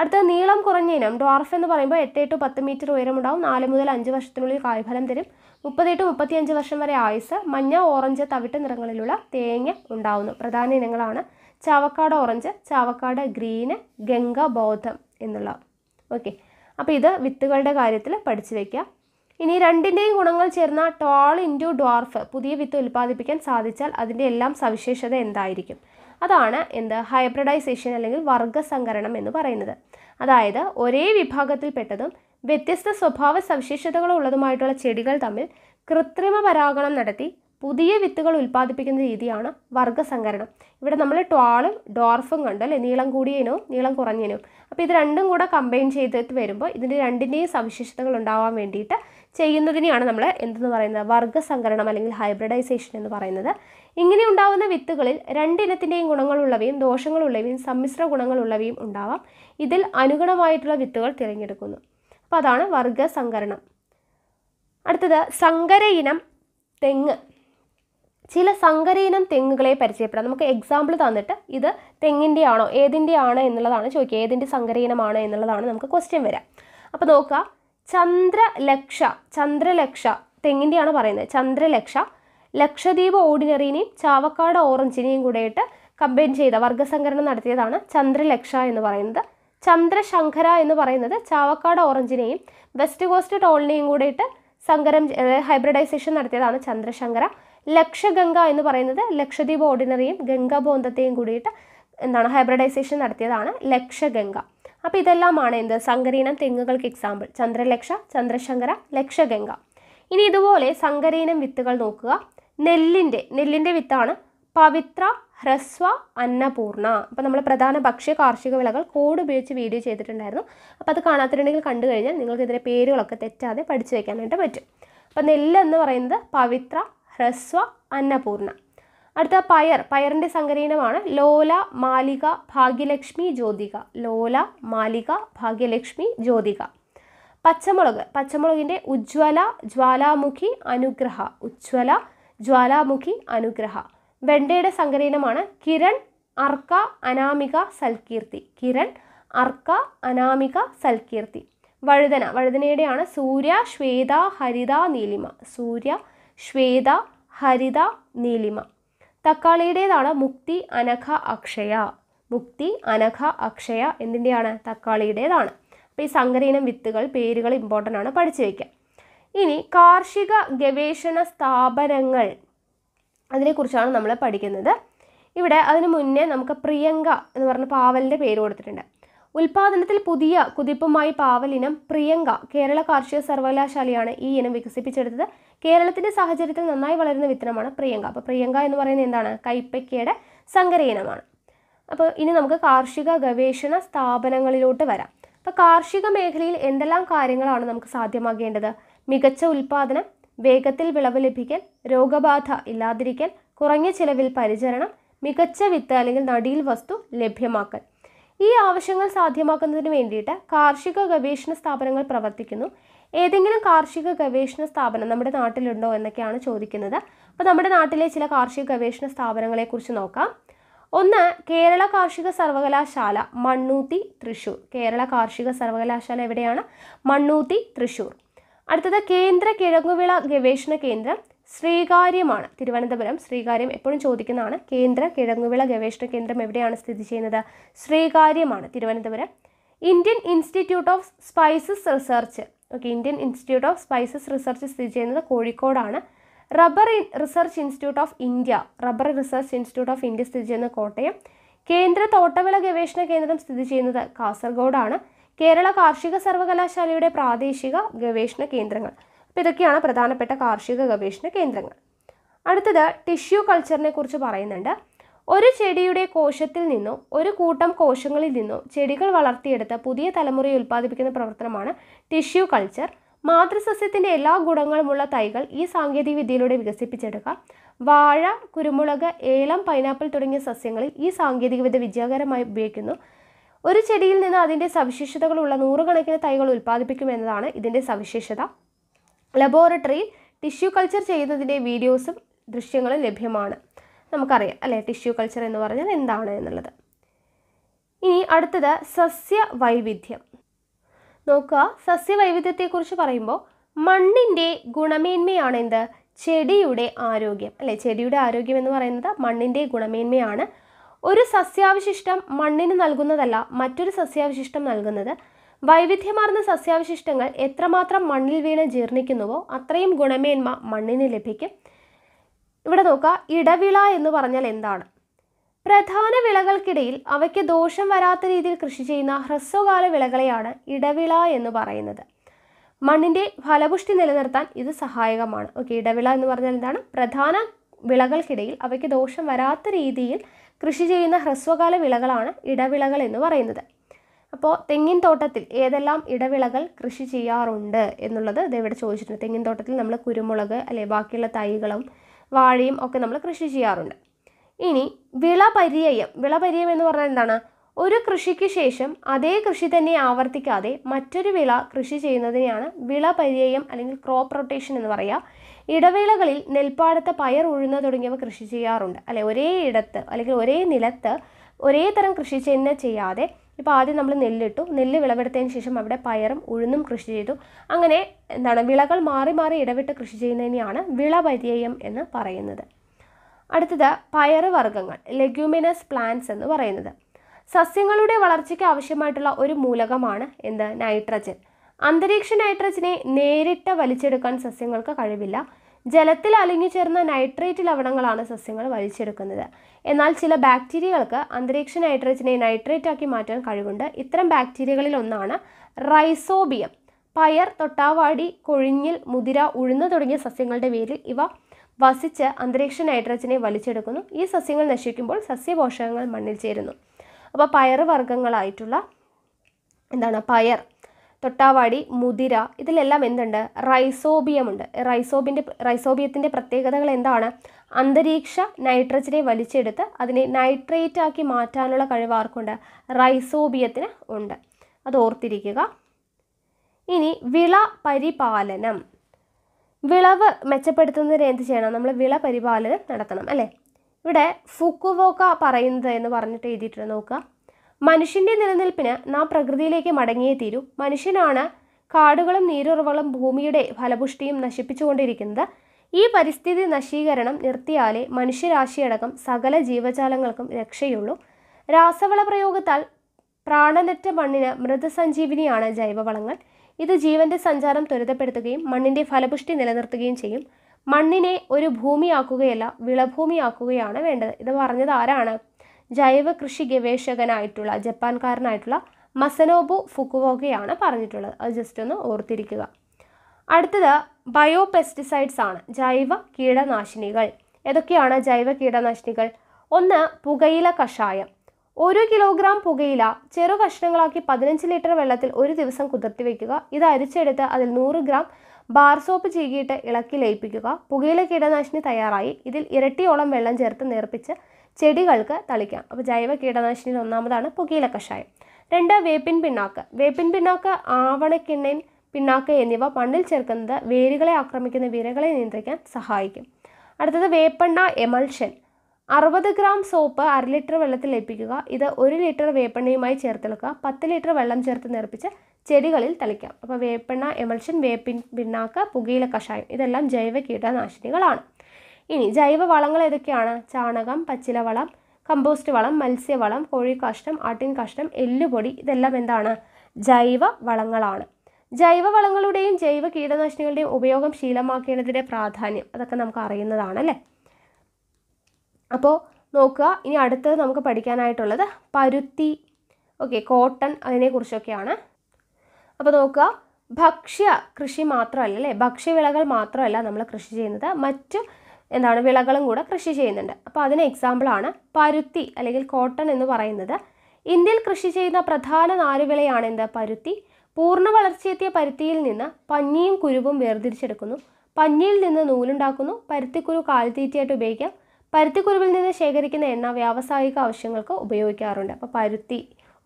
അടുത്ത നീളം കുറഞ്ഞ ഇനം ഡോർഫ് എന്ന് പറയുമ്പോൾ എട്ട് എട്ട് പത്ത് മീറ്റർ ഉയരമുണ്ടാവും നാല് മുതൽ അഞ്ച് വർഷത്തിനുള്ളിൽ കായ്ഫലം തരും മുപ്പത് ടു മുപ്പത്തിയഞ്ച് വർഷം വരെ ആയുസ് മഞ്ഞ ഓറഞ്ച് തവിട്ട് നിറങ്ങളിലുള്ള തേങ്ങ ഉണ്ടാവുന്നു പ്രധാന ഇനങ്ങളാണ് ചാവക്കാട് ഓറഞ്ച് ചാവക്കാട് ഗ്രീന് ഗംഗ ബോധം എന്നുള്ള ഓക്കെ അപ്പോൾ ഇത് വിത്തുകളുടെ കാര്യത്തിൽ പഠിച്ചു വയ്ക്കുക ഇനി രണ്ടിൻ്റെയും ഗുണങ്ങൾ ചേർന്ന ടോൾ ഇൻറ്റു ഡോർഫ് പുതിയ വിത്ത് ഉൽപ്പാദിപ്പിക്കാൻ സാധിച്ചാൽ അതിൻ്റെ എല്ലാം സവിശേഷത എന്തായിരിക്കും അതാണ് എന്ത് ഹൈബ്രിഡൈസേഷൻ അല്ലെങ്കിൽ വർഗസംകരണം എന്ന് പറയുന്നത് അതായത് ഒരേ വിഭാഗത്തിൽപ്പെട്ടതും വ്യത്യസ്ത സ്വഭാവ സവിശേഷതകളുള്ളതുമായിട്ടുള്ള ചെടികൾ തമ്മിൽ കൃത്രിമ പരാഗണം നടത്തി പുതിയ വിത്തുകൾ ഉൽപ്പാദിപ്പിക്കുന്ന രീതിയാണ് വർഗസംകരണം ഇവിടെ നമ്മൾ ട്വാളും ഡോർഫും കണ്ടു അല്ലെ നീളം കൂടിയതിനോ നീളം കുറഞ്ഞതിനോ അപ്പോൾ ഇത് രണ്ടും കൂടെ കമ്പൈൻ ചെയ്തിട്ട് വരുമ്പോൾ ഇതിൻ്റെ രണ്ടിൻ്റെയും സവിശേഷതകൾ ഉണ്ടാവാൻ വേണ്ടിയിട്ട് ചെയ്യുന്നതിനെയാണ് നമ്മൾ എന്തെന്ന് പറയുന്നത് വർഗ്ഗസംകരണം അല്ലെങ്കിൽ ഹൈബ്രിഡൈസേഷൻ എന്ന് പറയുന്നത് ഇങ്ങനെ ഉണ്ടാകുന്ന വിത്തുകളിൽ രണ്ടിനത്തിൻ്റെയും ഗുണങ്ങളുള്ളവയും ദോഷങ്ങളുള്ളവയും സമ്മിശ്ര ഗുണങ്ങളുള്ളവയും ഉണ്ടാവാം ഇതിൽ അനുഗുണമായിട്ടുള്ള വിത്തുകൾ തിരഞ്ഞെടുക്കുന്നു അപ്പോൾ അതാണ് വർഗ്ഗസംകരണം അടുത്തത് സങ്കര ഇനം തെങ്ങ് ചില സങ്കരയിനം തെങ്ങുകളെ പരിചയപ്പെടാം നമുക്ക് എക്സാമ്പിൾ തന്നിട്ട് ഇത് തെങ്ങിൻ്റെ ആണോ ഏതിൻ്റെ ആണോ എന്നുള്ളതാണ് ചോദിക്കുക ഏതിൻ്റെ സങ്കരയിനമാണ് എന്നുള്ളതാണ് നമുക്ക് ക്വസ്റ്റ്യൻ വരാം അപ്പോൾ നോക്കുക ചന്ദ്രലക്ഷ ചന്ദ്രലക്ഷ തെങ്ങിൻ്റെയാണ് പറയുന്നത് ചന്ദ്രലക്ഷ ലക്ഷദ്വീപ് ഓർഡിനറിനെയും ചാവക്കാട് ഓറഞ്ചിനെയും കൂടെയിട്ട് കമ്പയിൻ ചെയ്ത വർഗസംഘടന നടത്തിയതാണ് ചന്ദ്രലക്ഷ എന്ന് പറയുന്നത് ചന്ദ്രശങ്കര എന്ന് പറയുന്നത് ചാവക്കാട് ഓറഞ്ചിനെയും വെസ്റ്റ് കോസ്റ്റ് ടോളിനെയും കൂടെയിട്ട് സങ്കരം ഹൈബ്രിഡൈസേഷൻ നടത്തിയതാണ് ചന്ദ്രശങ്കര ലക്ഷഗംഗ എന്ന് പറയുന്നത് ലക്ഷദ്വീപ് ഓർഡിനറിയും ഗംഗാബോന്ധത്തെയും കൂടിയിട്ട് എന്താണ് ഹൈബ്രിഡൈസേഷൻ നടത്തിയതാണ് ലക്ഷഗംഗ അപ്പോൾ ഇതെല്ലാമാണ് എന്ത് സങ്കരീനം തെങ്ങുകൾക്ക് എക്സാമ്പിൾ ചന്ദ്രലക്ഷ ചന്ദ്രശങ്കര ലക്ഷഗംഗ ഇനി ഇതുപോലെ സങ്കരീനം വിത്തുകൾ നോക്കുക നെല്ലിൻ്റെ നെല്ലിൻ്റെ വിത്താണ് പവിത്ര ഹ്രസ്വ അന്നപൂർണ അപ്പോൾ നമ്മൾ പ്രധാന ഭക്ഷ്യ കാർഷിക വിളകൾ കോഡ് ഉപയോഗിച്ച് വീഡിയോ ചെയ്തിട്ടുണ്ടായിരുന്നു അപ്പോൾ അത് കാണാത്തിട്ടുണ്ടെങ്കിൽ കണ്ടു കഴിഞ്ഞാൽ നിങ്ങൾക്ക് ഇതിൻ്റെ പേരുകളൊക്കെ തെറ്റാതെ പഠിച്ചു വയ്ക്കാനായിട്ട് പറ്റും അപ്പോൾ നെല്ല് എന്ന് പറയുന്നത് പവിത്ര ഹ്രസ്വ അന്നപൂർണ അടുത്ത പയർ പയറിൻ്റെ സങ്കരീനമാണ് ലോല മാലിക ഭാഗ്യലക്ഷ്മി ജ്യോതിക ലോല മാലിക ഭാഗ്യലക്ഷ്മി ജ്യോതിക പച്ചമുളക് പച്ചമുളകിൻ്റെ ഉജ്ജ്വല ജ്വാലാമുഖി അനുഗ്രഹ ഉജ്ജ്വല ജ്വാലാമുഖി അനുഗ്രഹ വെണ്ടയുടെ സങ്കരീനമാണ് കിരൺ അർക്ക അനാമിക സൽകീർത്തി കിരൺ അർക്ക അനാമിക സൽകീർത്തി വഴുതന വഴുതനയുടെയാണ് സൂര്യ ശ്വേത ഹരിത നീലിമ സൂര്യ ശ്വേത ഹരിത നീലിമ തക്കാളിയുടേതാണ് മുക്തി അനഘ അക്ഷയ മുക്തി അനഘ അക്ഷയ എന്തിൻ്റെയാണ് തക്കാളിയുടേതാണ് അപ്പോൾ ഈ സങ്കരയിനം വിത്തുകൾ പേരുകൾ ഇമ്പോർട്ടൻ്റ് ആണ് പഠിച്ചു വയ്ക്കാം ഇനി കാർഷിക ഗവേഷണ സ്ഥാപനങ്ങൾ അതിനെക്കുറിച്ചാണ് നമ്മൾ പഠിക്കുന്നത് ഇവിടെ അതിനു മുന്നേ നമുക്ക് പ്രിയങ്ക എന്ന് പറഞ്ഞ പാവലിൻ്റെ പേര് കൊടുത്തിട്ടുണ്ട് ഉൽപാദനത്തിൽ പുതിയ കുതിപ്പുമായി പാവലിനം പ്രിയങ്ക കേരള കാർഷിക സർവകലാശാലയാണ് ഈ ഇനം വികസിപ്പിച്ചെടുത്തത് കേരളത്തിന്റെ സാഹചര്യത്തിൽ നന്നായി വളരുന്ന വിത്തനമാണ് പ്രിയങ്ക അപ്പോൾ പ്രിയങ്ക എന്ന് പറയുന്നത് എന്താണ് കൈപ്പയ്ക്കയുടെ സങ്കര ഇനമാണ് അപ്പോൾ ഇനി നമുക്ക് കാർഷിക ഗവേഷണ സ്ഥാപനങ്ങളിലോട്ട് വരാം അപ്പോൾ കാർഷിക മേഖലയിൽ എന്തെല്ലാം കാര്യങ്ങളാണ് നമുക്ക് സാധ്യമാകേണ്ടത് മികച്ച ഉൽപാദനം വേഗത്തിൽ വിളവ് ലഭിക്കൽ രോഗബാധ ഇല്ലാതിരിക്കൽ കുറഞ്ഞ ചിലവിൽ പരിചരണം മികച്ച വിത്ത് അല്ലെങ്കിൽ നടിയിൽ വസ്തു ലഭ്യമാക്കൽ ഈ ആവശ്യങ്ങൾ സാധ്യമാക്കുന്നതിന് വേണ്ടിയിട്ട് കാർഷിക ഗവേഷണ സ്ഥാപനങ്ങൾ പ്രവർത്തിക്കുന്നു ഏതെങ്കിലും കാർഷിക ഗവേഷണ സ്ഥാപനം നമ്മുടെ നാട്ടിലുണ്ടോ എന്നൊക്കെയാണ് ചോദിക്കുന്നത് അപ്പോൾ നമ്മുടെ നാട്ടിലെ ചില കാർഷിക ഗവേഷണ സ്ഥാപനങ്ങളെക്കുറിച്ച് നോക്കാം ഒന്ന് കേരള കാർഷിക സർവകലാശാല മണ്ണൂത്തി തൃശൂർ കേരള കാർഷിക സർവകലാശാല എവിടെയാണ് മണ്ണൂത്തി തൃശൂർ അടുത്തത് കേന്ദ്ര കിഴങ്ങുവിള ഗവേഷണ കേന്ദ്രം ശ്രീകാര്യമാണ് തിരുവനന്തപുരം ശ്രീകാര്യം എപ്പോഴും ചോദിക്കുന്നതാണ് കേന്ദ്ര കിഴങ്ങുവിള ഗവേഷണ കേന്ദ്രം എവിടെയാണ് സ്ഥിതി ചെയ്യുന്നത് ശ്രീകാര്യമാണ് Thiruvananthapuram Indian institute of spices research okay Indian institute of spices research സ്ഥിതി ചെയ്യുന്നത് കോഴിക്കോടാണ് rubber research institute of India rubber research institute of India സ്ഥിതി ചെയ്യുന്നത് കോട്ടയം കേന്ദ്ര തോട്ടവിള ഗവേഷണ കേന്ദ്രം സ്ഥിതി ചെയ്യുന്നത് കാസർഗോഡാണ് കേരള കാർഷിക സർവകലാശാലയുടെ പ്രാദേശിക ഗവേഷണ കേന്ദ്രങ്ങൾ അപ്പോൾ ഇതൊക്കെയാണ് പ്രധാനപ്പെട്ട കാർഷിക ഗവേഷണ കേന്ദ്രങ്ങൾ അടുത്തത് ടിഷ്യൂ കൾച്ചറിനെ കുറിച്ച് പറയുന്നുണ്ട് ഒരു ചെടിയുടെ കോശത്തിൽ നിന്നോ ഒരു കൂട്ടം കോശങ്ങളിൽ നിന്നോ ചെടികൾ വളർത്തിയെടുത്ത പുതിയ തലമുറയെ ഉൽപ്പാദിപ്പിക്കുന്ന പ്രവർത്തനമാണ് ടിഷ്യൂ കൾച്ചർ മാതൃസസ്യത്തിൻ്റെ എല്ലാ ഗുണങ്ങളുമുള്ള തൈകൾ ഈ സാങ്കേതിക വിദ്യയിലൂടെ വികസിപ്പിച്ചെടുക്കാം വാഴ കുരുമുളക് ഏലം പൈനാപ്പിൾ തുടങ്ങിയ സസ്യങ്ങളിൽ ഈ സാങ്കേതികവിദ്യ വിജയകരമായി ഉപയോഗിക്കുന്നു ഒരു ചെടിയിൽ നിന്ന് അതിൻ്റെ സവിശേഷതകളുള്ള നൂറുകണക്കിന് തൈകൾ ഉൽപ്പാദിപ്പിക്കുമെന്നതാണ് ഇതിൻ്റെ സവിശേഷത ലബോറട്ടറിയിൽ ടിഷ്യൂ കൾച്ചർ ചെയ്യുന്നതിൻ്റെ വീഡിയോസും ദൃശ്യങ്ങളും ലഭ്യമാണ് നമുക്കറിയാം അല്ലേ ടിഷ്യൂ കൾച്ചർ എന്ന് പറഞ്ഞാൽ എന്താണ് എന്നുള്ളത് ഇനി അടുത്തത് സസ്യ വൈവിധ്യം നോക്കുക സസ്യവൈവിധ്യത്തെക്കുറിച്ച് പറയുമ്പോൾ മണ്ണിൻ്റെ ഗുണമേന്മയാണ് എന്ത് ചെടിയുടെ ആരോഗ്യം അല്ലെ ചെടിയുടെ ആരോഗ്യം എന്ന് പറയുന്നത് മണ്ണിൻ്റെ ഗുണമേന്മയാണ് ഒരു സസ്യാവശിഷ്ടം മണ്ണിന് നൽകുന്നതല്ല മറ്റൊരു സസ്യാവശിഷ്ടം നൽകുന്നത് വൈവിധ്യമാർന്ന സസ്യാവശിഷ്ടങ്ങൾ എത്രമാത്രം മണ്ണിൽ വീണ് ജീർണിക്കുന്നുവോ അത്രയും ഗുണമേന്മ മണ്ണിന് ലഭിക്കും ഇവിടെ നോക്കുക ഇടവിള എന്ന് പറഞ്ഞാൽ എന്താണ് പ്രധാന വിളകൾക്കിടയിൽ അവയ്ക്ക് ദോഷം വരാത്ത രീതിയിൽ കൃഷി ചെയ്യുന്ന ഹ്രസ്വകാല വിളകളെയാണ് ഇടവിള എന്ന് പറയുന്നത് മണ്ണിൻ്റെ ഫലപുഷ്ടി നിലനിർത്താൻ ഇത് സഹായകമാണ് ഓക്കെ ഇടവിള എന്ന് പറഞ്ഞാൽ എന്താണ് പ്രധാന വിളകൾക്കിടയിൽ അവയ്ക്ക് ദോഷം വരാത്ത രീതിയിൽ കൃഷി ചെയ്യുന്ന ഹ്രസ്വകാല വിളകളാണ് ഇടവിളകൾ എന്ന് പറയുന്നത് അപ്പോൾ തെങ്ങിൻ തോട്ടത്തിൽ ഏതെല്ലാം ഇടവിളകൾ കൃഷി ചെയ്യാറുണ്ട് എന്നുള്ളത് ഇവിടെ ചോദിച്ചിട്ടുണ്ട് തെങ്ങിൻ തോട്ടത്തിൽ നമ്മൾ കുരുമുളക് അല്ലെ ബാക്കിയുള്ള തൈകളും വാഴയും ഒക്കെ നമ്മൾ കൃഷി ചെയ്യാറുണ്ട് ഇനി വിളപര്യായം വിളപര്യായം എന്ന് പറഞ്ഞാൽ എന്താണ് ഒരു കൃഷിക്ക് ശേഷം അതേ കൃഷി തന്നെ ആവർത്തിക്കാതെ മറ്റൊരു വിള കൃഷി ചെയ്യുന്നതിനെയാണ് വിളപര്യായം അല്ലെങ്കിൽ ക്രോപ്പ് റൊട്ടേഷൻ എന്ന് പറയുക ഇടവേളകളിൽ നെൽപ്പാടത്ത് പയർ ഉഴുന്ന തുടങ്ങിയവ കൃഷി ചെയ്യാറുണ്ട് അല്ലെ ഒരേ ഇടത്ത് അല്ലെങ്കിൽ ഒരേ നിലത്ത് ഒരേ തരം കൃഷി ചെയ്യുന്ന ചെയ്യാതെ ഇപ്പോൾ ആദ്യം നമ്മൾ നെല്ലിട്ടു നെല്ല് വിളവെടുത്തതിന് ശേഷം അവിടെ പയറും ഉഴുന്നും കൃഷി ചെയ്തു അങ്ങനെ എന്താണ് വിളകൾ മാറി മാറി ഇടവിട്ട് കൃഷി ചെയ്യുന്നതിനെയാണ് വിളപര്യയം എന്ന് പറയുന്നത് അടുത്തത് പയറ് വർഗ്ഗങ്ങൾ ലെഗ്യൂമിനസ് പ്ലാന്റ്സ് എന്ന് പറയുന്നത് സസ്യങ്ങളുടെ വളർച്ചയ്ക്ക് ആവശ്യമായിട്ടുള്ള ഒരു മൂലകമാണ് എന്ത് നൈട്രജൻ അന്തരീക്ഷ നൈട്രജനെ നേരിട്ട് വലിച്ചെടുക്കാൻ സസ്യങ്ങൾക്ക് കഴിവില്ല ജലത്തിൽ അലിഞ്ഞു ചേർന്ന നൈട്രേറ്റ് ലവണങ്ങളാണ് സസ്യങ്ങൾ വലിച്ചെടുക്കുന്നത് എന്നാൽ ചില ബാക്ടീരിയകൾക്ക് അന്തരീക്ഷ നൈട്രേറ്റിനെ നൈട്രേറ്റ് ആക്കി മാറ്റാൻ കഴിവുണ്ട് ഇത്തരം ബാക്ടീരിയകളിൽ ഒന്നാണ് റൈസോബിയം പയർ തൊട്ടാവാടി കൊഴിഞ്ഞിൽ മുതിര ഉഴുന്ന് തുടങ്ങിയ സസ്യങ്ങളുടെ വേരിൽ ഇവ വസിച്ച് അന്തരീക്ഷ നൈട്രജനെ വലിച്ചെടുക്കുന്നു ഈ സസ്യങ്ങൾ നശിക്കുമ്പോൾ സസ്യപോഷകങ്ങൾ മണ്ണിൽ ചേരുന്നു അപ്പോൾ പയർ വർഗ്ഗങ്ങളായിട്ടുള്ള എന്താണ് പയർ തൊട്ടാവാടി മുതിര ഇതിലെല്ലാം എന്തുണ്ട് റൈസോബിയമുണ്ട് റൈസോബിൻ്റെ റൈസോബിയത്തിൻ്റെ പ്രത്യേകതകൾ എന്താണ് അന്തരീക്ഷ നൈട്രജനെ വലിച്ചെടുത്ത് അതിനെ നൈട്രേറ്റ് ആക്കി മാറ്റാനുള്ള കഴിവ് ആർക്കുണ്ട് റൈസോബിയത്തിന് ഉണ്ട് അത് ഓർത്തിരിക്കുക ഇനി വിള പരിപാലനം വിളവ് മെച്ചപ്പെടുത്തുന്നതിന് എന്ത് ചെയ്യണം നമ്മൾ വിള പരിപാലനം നടത്തണം അല്ലേ ഇവിടെ ഫുക്കുവോക്ക പറയുന്നത് എന്ന് പറഞ്ഞിട്ട് എഴുതിയിട്ടുണ്ട് നോക്കുക മനുഷ്യന്റെ നിലനിൽപ്പിന് നാം പ്രകൃതിയിലേക്ക് മടങ്ങിയേ തീരൂ മനുഷ്യനാണ് കാടുകളും നീരുറവകളും ഭൂമിയുടെ ഫലപുഷ്ടിയും നശിപ്പിച്ചുകൊണ്ടിരിക്കുന്നത് ഈ പരിസ്ഥിതി നശീകരണം നിർത്തിയാലേ മനുഷ്യരാശിയടക്കം സകല ജീവജാലങ്ങൾക്കും രക്ഷയുള്ളൂ രാസവള പ്രയോഗത്താൽ പ്രാണനറ്റ മണ്ണിന് മൃതസഞ്ജീവിനിയാണ് ജൈവവളങ്ങൾ ഇത് ജീവന്റെ സഞ്ചാരം ത്വരിതപ്പെടുത്തുകയും മണ്ണിന്റെ ഫലപുഷ്ടി നിലനിർത്തുകയും ചെയ്യും മണ്ണിനെ ഒരു ഭൂമിയാക്കുകയല്ല വിളഭൂമിയാക്കുകയാണ് വേണ്ടത് ഇത് പറഞ്ഞത് ആരാണ് ജൈവ കൃഷി ഗവേഷകനായിട്ടുള്ള ജപ്പാൻകാരനായിട്ടുള്ള മസനോബു ഫുക്കുവോഗയാണ് പറഞ്ഞിട്ടുള്ളത് അത് ജസ്റ്റ് ഒന്ന് ഓർത്തിരിക്കുക അടുത്തത് ബയോ പെസ്റ്റിസൈഡ്സ് ആണ് ജൈവ കീടനാശിനികൾ ഏതൊക്കെയാണ് ജൈവ കീടനാശിനികൾ ഒന്ന് പുകയില കഷായം ഒരു കിലോഗ്രാം പുകയില ചെറു കഷ്ണങ്ങളാക്കി പതിനഞ്ച് ലിറ്റർ വെള്ളത്തിൽ ഒരു ദിവസം കുതിർത്തി വയ്ക്കുക ഇത് അരിച്ചെടുത്ത് അതിൽ നൂറ് ഗ്രാം ബാർ സോപ്പ് ചീകിയിട്ട് ഇളക്കി ലയിപ്പിക്കുക പുകയില കീടനാശിനി തയ്യാറായി ഇതിൽ ഇരട്ടിയോളം വെള്ളം ചേർത്ത് നേർപ്പിച്ച് ചെടികൾക്ക് തളിക്കാം അപ്പോൾ ജൈവ കീടനാശിനിയിൽ ഒന്നാമതാണ് പുകയില കഷായം രണ്ട് വേപ്പിൻ പിണ്ണാക്ക് വേപ്പിൻ പിണ്ണാക്ക് ആവണക്കിണ്ണൻ പിണ്ണാക്ക് എന്നിവ മണ്ണിൽ ചേർക്കുന്നത് വേരുകളെ ആക്രമിക്കുന്ന വിരകളെ നിയന്ത്രിക്കാൻ സഹായിക്കും അടുത്തത് വേപ്പെണ്ണ എമൾഷൻ അറുപത് ഗ്രാം സോപ്പ് അര ലിറ്റർ വെള്ളത്തിൽ ലയിപ്പിക്കുക ഇത് ഒരു ലിറ്റർ വേപ്പെണ്ണയുമായി ചേർത്തെടുക്കുക പത്ത് ലിറ്റർ വെള്ളം ചേർത്ത് നിറപ്പിച്ച് ചെടികളിൽ തളിക്കാം അപ്പോൾ വേപ്പെണ്ണ എമൾഷൻ വേപ്പിൻ പിണ്ണാക്ക് പുകയില കഷായം ഇതെല്ലാം ജൈവ കീടനാശിനികളാണ് ഇനി ജൈവവളങ്ങൾ ഏതൊക്കെയാണ് ചാണകം പച്ചിലവളം കമ്പോസ്റ്റ് വളം മത്സ്യവളം കോഴിക്കാഷ്ടം ആട്ടിൻ കാഷ്ടം എല്ലുപൊടി ഇതെല്ലാം എന്താണ് ജൈവ വളങ്ങളാണ് ജൈവ വളങ്ങളുടെയും ജൈവ കീടനാശിനികളുടെയും ഉപയോഗം ശീലമാക്കേണ്ടതിൻ്റെ പ്രാധാന്യം അതൊക്കെ നമുക്ക് അറിയുന്നതാണ് അല്ലേ അപ്പോൾ നോക്കുക ഇനി അടുത്തത് നമുക്ക് പഠിക്കാനായിട്ടുള്ളത് പരുത്തി ഓക്കെ കോട്ടൺ അതിനെക്കുറിച്ചൊക്കെയാണ് അപ്പോൾ നോക്കുക ഭക്ഷ്യ കൃഷി മാത്രമല്ല അല്ലേ ഭക്ഷ്യവിളകൾ മാത്രമല്ല നമ്മൾ കൃഷി ചെയ്യുന്നത് മറ്റു എന്താണ് വിളകളും കൂടെ കൃഷി ചെയ്യുന്നുണ്ട് അപ്പോൾ അതിന് എക്സാമ്പിളാണ് പരുത്തി അല്ലെങ്കിൽ കോട്ടൺ എന്ന് പറയുന്നത് ഇന്ത്യയിൽ കൃഷി ചെയ്യുന്ന പ്രധാന നാരുവിളയാണ് എന്ത് പരുത്തി പൂർണ്ണ വളർച്ചയെത്തിയ പരുത്തിയിൽ നിന്ന് പഞ്ഞിയും കുരുവും വേർതിരിച്ചെടുക്കുന്നു പഞ്ഞിയിൽ നിന്ന് നൂലുണ്ടാക്കുന്നു പരുത്തിക്കുരു കാൽത്തീറ്റയായിട്ട് ഉപയോഗിക്കാം പരുത്തിക്കുരുവിൽ നിന്ന് ശേഖരിക്കുന്ന എണ്ണ വ്യാവസായിക ആവശ്യങ്ങൾക്ക് ഉപയോഗിക്കാറുണ്ട് അപ്പോൾ പരുത്തി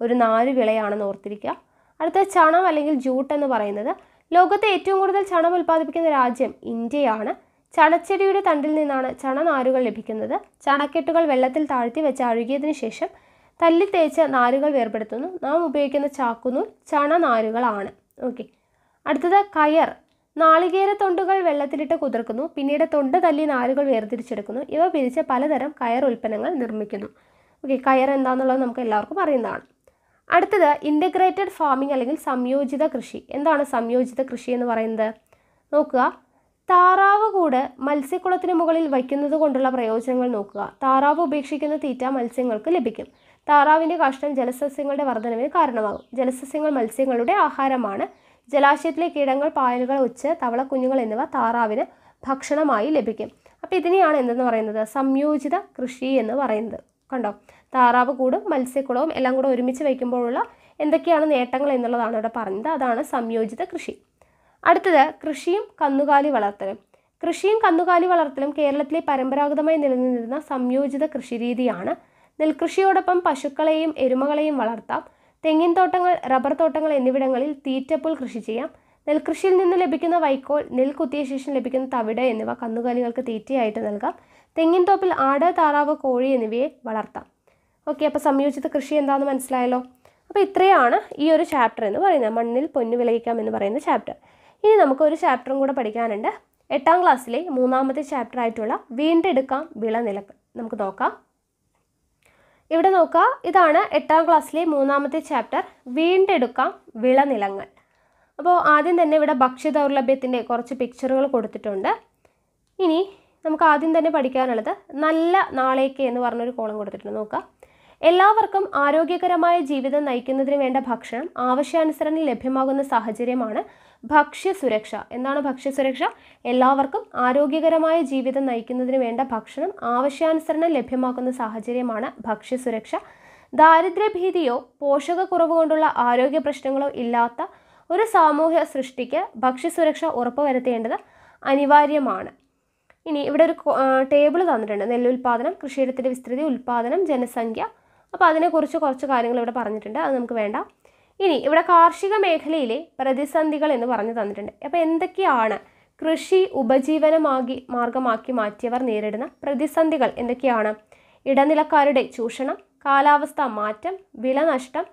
ഒരു നാരുവിളയാണെന്ന് ഓർത്തിരിക്കുക അടുത്ത ചണം അല്ലെങ്കിൽ ജൂട്ട് എന്ന് പറയുന്നത് ലോകത്തെ ഏറ്റവും കൂടുതൽ ചണം ഉൽപ്പാദിപ്പിക്കുന്ന രാജ്യം ഇന്ത്യയാണ് ചണച്ചെടിയുടെ തണ്ടിൽ നിന്നാണ് ചണനാരുകൾ ലഭിക്കുന്നത് ചണക്കെട്ടുകൾ വെള്ളത്തിൽ താഴ്ത്തി വെച്ച് അഴുകിയതിനു ശേഷം തല്ലി തേച്ച് നാരുകൾ വേർപെടുത്തുന്നു നാം ഉപയോഗിക്കുന്ന ചാക്കുനൂൽ ചണനാരുകളാണ് ഓക്കെ അടുത്തത് കയർ നാളികേര തൊണ്ടുകൾ വെള്ളത്തിലിട്ട് കുതിർക്കുന്നു പിന്നീട് തൊണ്ട് തല്ലി നാരുകൾ വേർതിരിച്ചെടുക്കുന്നു ഇവ പിരിച്ച് പലതരം കയർ ഉൽപ്പന്നങ്ങൾ നിർമ്മിക്കുന്നു ഓക്കെ കയർ എന്താണെന്നുള്ളത് നമുക്ക് എല്ലാവർക്കും അറിയുന്നതാണ് അടുത്തത് ഇൻ്റഗ്രേറ്റഡ് ഫാമിംഗ് അല്ലെങ്കിൽ സംയോജിത കൃഷി എന്താണ് സംയോജിത കൃഷി എന്ന് പറയുന്നത് നോക്കുക താറാവ് കൂട് മത്സ്യക്കുളത്തിന് മുകളിൽ വയ്ക്കുന്നത് കൊണ്ടുള്ള പ്രയോജനങ്ങൾ നോക്കുക താറാവ് ഉപേക്ഷിക്കുന്ന തീറ്റ മത്സ്യങ്ങൾക്ക് ലഭിക്കും താറാവിൻ്റെ കാഷ്ടം ജലസസ്യങ്ങളുടെ വർധനവിന് കാരണമാകും ജലസസ്യങ്ങൾ മത്സ്യങ്ങളുടെ ആഹാരമാണ് ജലാശയത്തിലെ കീടങ്ങൾ പായലുകൾ ഉച്ച് തവളക്കുഞ്ഞുങ്ങൾ എന്നിവ താറാവിന് ഭക്ഷണമായി ലഭിക്കും അപ്പോൾ ഇതിനെയാണ് എന്തെന്ന് പറയുന്നത് സംയോജിത കൃഷി എന്ന് പറയുന്നത് കണ്ടോ താറാവ് കൂടും മത്സ്യക്കുളവും എല്ലാം കൂടെ ഒരുമിച്ച് വയ്ക്കുമ്പോഴുള്ള എന്തൊക്കെയാണ് നേട്ടങ്ങൾ എന്നുള്ളതാണ് ഇവിടെ പറഞ്ഞത് അതാണ് സംയോജിത കൃഷി അടുത്തത് കൃഷിയും കന്നുകാലി വളർത്തലും കൃഷിയും കന്നുകാലി വളർത്തലും കേരളത്തിലെ പരമ്പരാഗതമായി നിലനിന്നിരുന്ന സംയോജിത കൃഷിരീതിയാണ് നെൽകൃഷിയോടൊപ്പം പശുക്കളെയും എരുമകളെയും വളർത്താം തെങ്ങിൻ തോട്ടങ്ങൾ റബ്ബർ തോട്ടങ്ങൾ എന്നിവിടങ്ങളിൽ തീറ്റപ്പുൽ കൃഷി ചെയ്യാം നെൽകൃഷിയിൽ നിന്ന് ലഭിക്കുന്ന വൈക്കോൽ നെൽ കുത്തിയ ശേഷം ലഭിക്കുന്ന തവിട് എന്നിവ കന്നുകാലികൾക്ക് തീറ്റയായിട്ട് നൽകാം തെങ്ങിൻ തോപ്പിൽ ആട് താറാവ് കോഴി എന്നിവയെ വളർത്താം ഓക്കെ അപ്പോൾ സംയോജിത കൃഷി എന്താണെന്ന് മനസ്സിലായല്ലോ അപ്പോൾ ഇത്രയാണ് ഈ ഒരു ചാപ്റ്റർ എന്ന് പറയുന്നത് മണ്ണിൽ പൊന്നു വിളയിക്കാം എന്ന് പറയുന്ന ചാപ്റ്റർ ഇനി നമുക്ക് ഒരു ചാപ്റ്ററും കൂടെ പഠിക്കാനുണ്ട് എട്ടാം ക്ലാസ്സിലെ മൂന്നാമത്തെ ചാപ്റ്റർ ആയിട്ടുള്ള വീണ്ടെടുക്കാം വിളനിലക്ക് നമുക്ക് നോക്കാം ഇവിടെ നോക്കുക ഇതാണ് എട്ടാം ക്ലാസ്സിലെ മൂന്നാമത്തെ ചാപ്റ്റർ വീണ്ടെടുക്കാം വിളനിലങ്ങൾ അപ്പോൾ ആദ്യം തന്നെ ഇവിടെ ഭക്ഷ്യ ദൗർലഭ്യത്തിൻ്റെ കുറച്ച് പിക്ചറുകൾ കൊടുത്തിട്ടുണ്ട് ഇനി നമുക്ക് ആദ്യം തന്നെ പഠിക്കാനുള്ളത് നല്ല നാളേക്ക് എന്ന് പറഞ്ഞൊരു കോളം കൊടുത്തിട്ടുണ്ട് നോക്കുക എല്ലാവർക്കും ആരോഗ്യകരമായ ജീവിതം നയിക്കുന്നതിന് വേണ്ട ഭക്ഷണം ആവശ്യാനുസരണം ലഭ്യമാകുന്ന സാഹചര്യമാണ് ഭക്ഷ്യസുരക്ഷ എന്താണ് ഭക്ഷ്യസുരക്ഷ എല്ലാവർക്കും ആരോഗ്യകരമായ ജീവിതം നയിക്കുന്നതിന് വേണ്ട ഭക്ഷണം ആവശ്യാനുസരണം ലഭ്യമാക്കുന്ന സാഹചര്യമാണ് ഭക്ഷ്യസുരക്ഷ ദാരിദ്ര്യഭീതിയോ പോഷകക്കുറവ് കൊണ്ടുള്ള ആരോഗ്യ പ്രശ്നങ്ങളോ ഇല്ലാത്ത ഒരു സാമൂഹ്യ സൃഷ്ടിക്ക് ഭക്ഷ്യസുരക്ഷ ഉറപ്പുവരുത്തേണ്ടത് അനിവാര്യമാണ് ഇനി ഇവിടെ ഒരു ടേബിൾ തന്നിട്ടുണ്ട് നെല്ലുൽപാദനം കൃഷിയിടത്തിൻ്റെ വിസ്തൃതി ഉൽപാദനം ജനസംഖ്യ അപ്പോൾ അതിനെക്കുറിച്ച് കുറച്ച് കാര്യങ്ങൾ ഇവിടെ പറഞ്ഞിട്ടുണ്ട് അത് നമുക്ക് വേണ്ട ഇനി ഇവിടെ കാർഷിക മേഖലയിലെ പ്രതിസന്ധികൾ എന്ന് പറഞ്ഞു തന്നിട്ടുണ്ട് അപ്പോൾ എന്തൊക്കെയാണ് കൃഷി ഉപജീവനമാക്കി മാർഗമാക്കി മാറ്റിയവർ നേരിടുന്ന പ്രതിസന്ധികൾ എന്തൊക്കെയാണ് ഇടനിലക്കാരുടെ ചൂഷണം കാലാവസ്ഥ മാറ്റം വില നഷ്ടം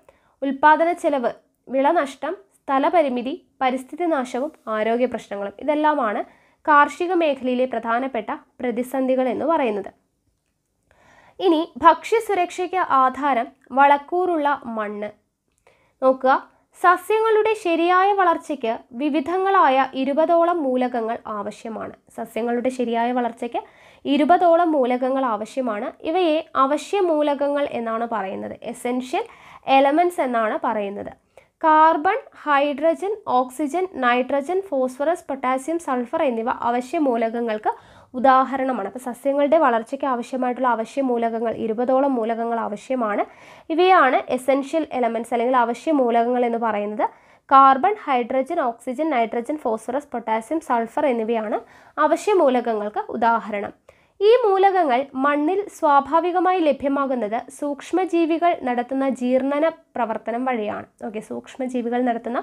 ഉൽപാദന ചെലവ് വില നഷ്ടം സ്ഥലപരിമിതി പരിസ്ഥിതി നാശവും ആരോഗ്യ പ്രശ്നങ്ങളും ഇതെല്ലാമാണ് കാർഷിക മേഖലയിലെ പ്രധാനപ്പെട്ട പ്രതിസന്ധികൾ എന്ന് പറയുന്നത് ഇനി ഭക്ഷ്യസുരക്ഷയ്ക്ക് ആധാരം വളക്കൂറുള്ള മണ്ണ് നോക്കുക സസ്യങ്ങളുടെ ശരിയായ വളർച്ചയ്ക്ക് വിവിധങ്ങളായ ഇരുപതോളം മൂലകങ്ങൾ ആവശ്യമാണ് സസ്യങ്ങളുടെ ശരിയായ വളർച്ചയ്ക്ക് ഇരുപതോളം മൂലകങ്ങൾ ആവശ്യമാണ് ഇവയെ അവശ്യ മൂലകങ്ങൾ എന്നാണ് പറയുന്നത് എസെൻഷ്യൽ എലമെൻറ്റ്സ് എന്നാണ് പറയുന്നത് carbon hydrogen oxygen nitrogen phosphorus potassium sulphur എന്നിവ അവശ്യ മൂലകങ്ങൾക്ക് ഉദാഹരണമാണ് അപ്പോൾ സസ്യങ്ങളുടെ വളർച്ചയ്ക്ക് ആവശ്യമായിട്ടുള്ള അവശ്യ മൂലകങ്ങൾ ഇരുപതോളം മൂലകങ്ങൾ ആവശ്യമാണ് ഇവയാണ് എസെൻഷ്യൽ എലമെൻറ്റ്സ് അല്ലെങ്കിൽ അവശ്യ മൂലകങ്ങൾ എന്ന് പറയുന്നത് carbon hydrogen oxygen nitrogen phosphorus potassium sulphur എന്നിവയാണ് അവശ്യ മൂലകങ്ങൾക്ക് ഉദാഹരണം ഈ മൂലകങ്ങൾ മണ്ണിൽ സ്വാഭാവികമായി ലഭ്യമാകുന്നത് സൂക്ഷ്മജീവികൾ നടത്തുന്ന ജീർണന പ്രവർത്തനം വഴിയാണ് ഓക്കെ സൂക്ഷ്മജീവികൾ നടത്തുന്ന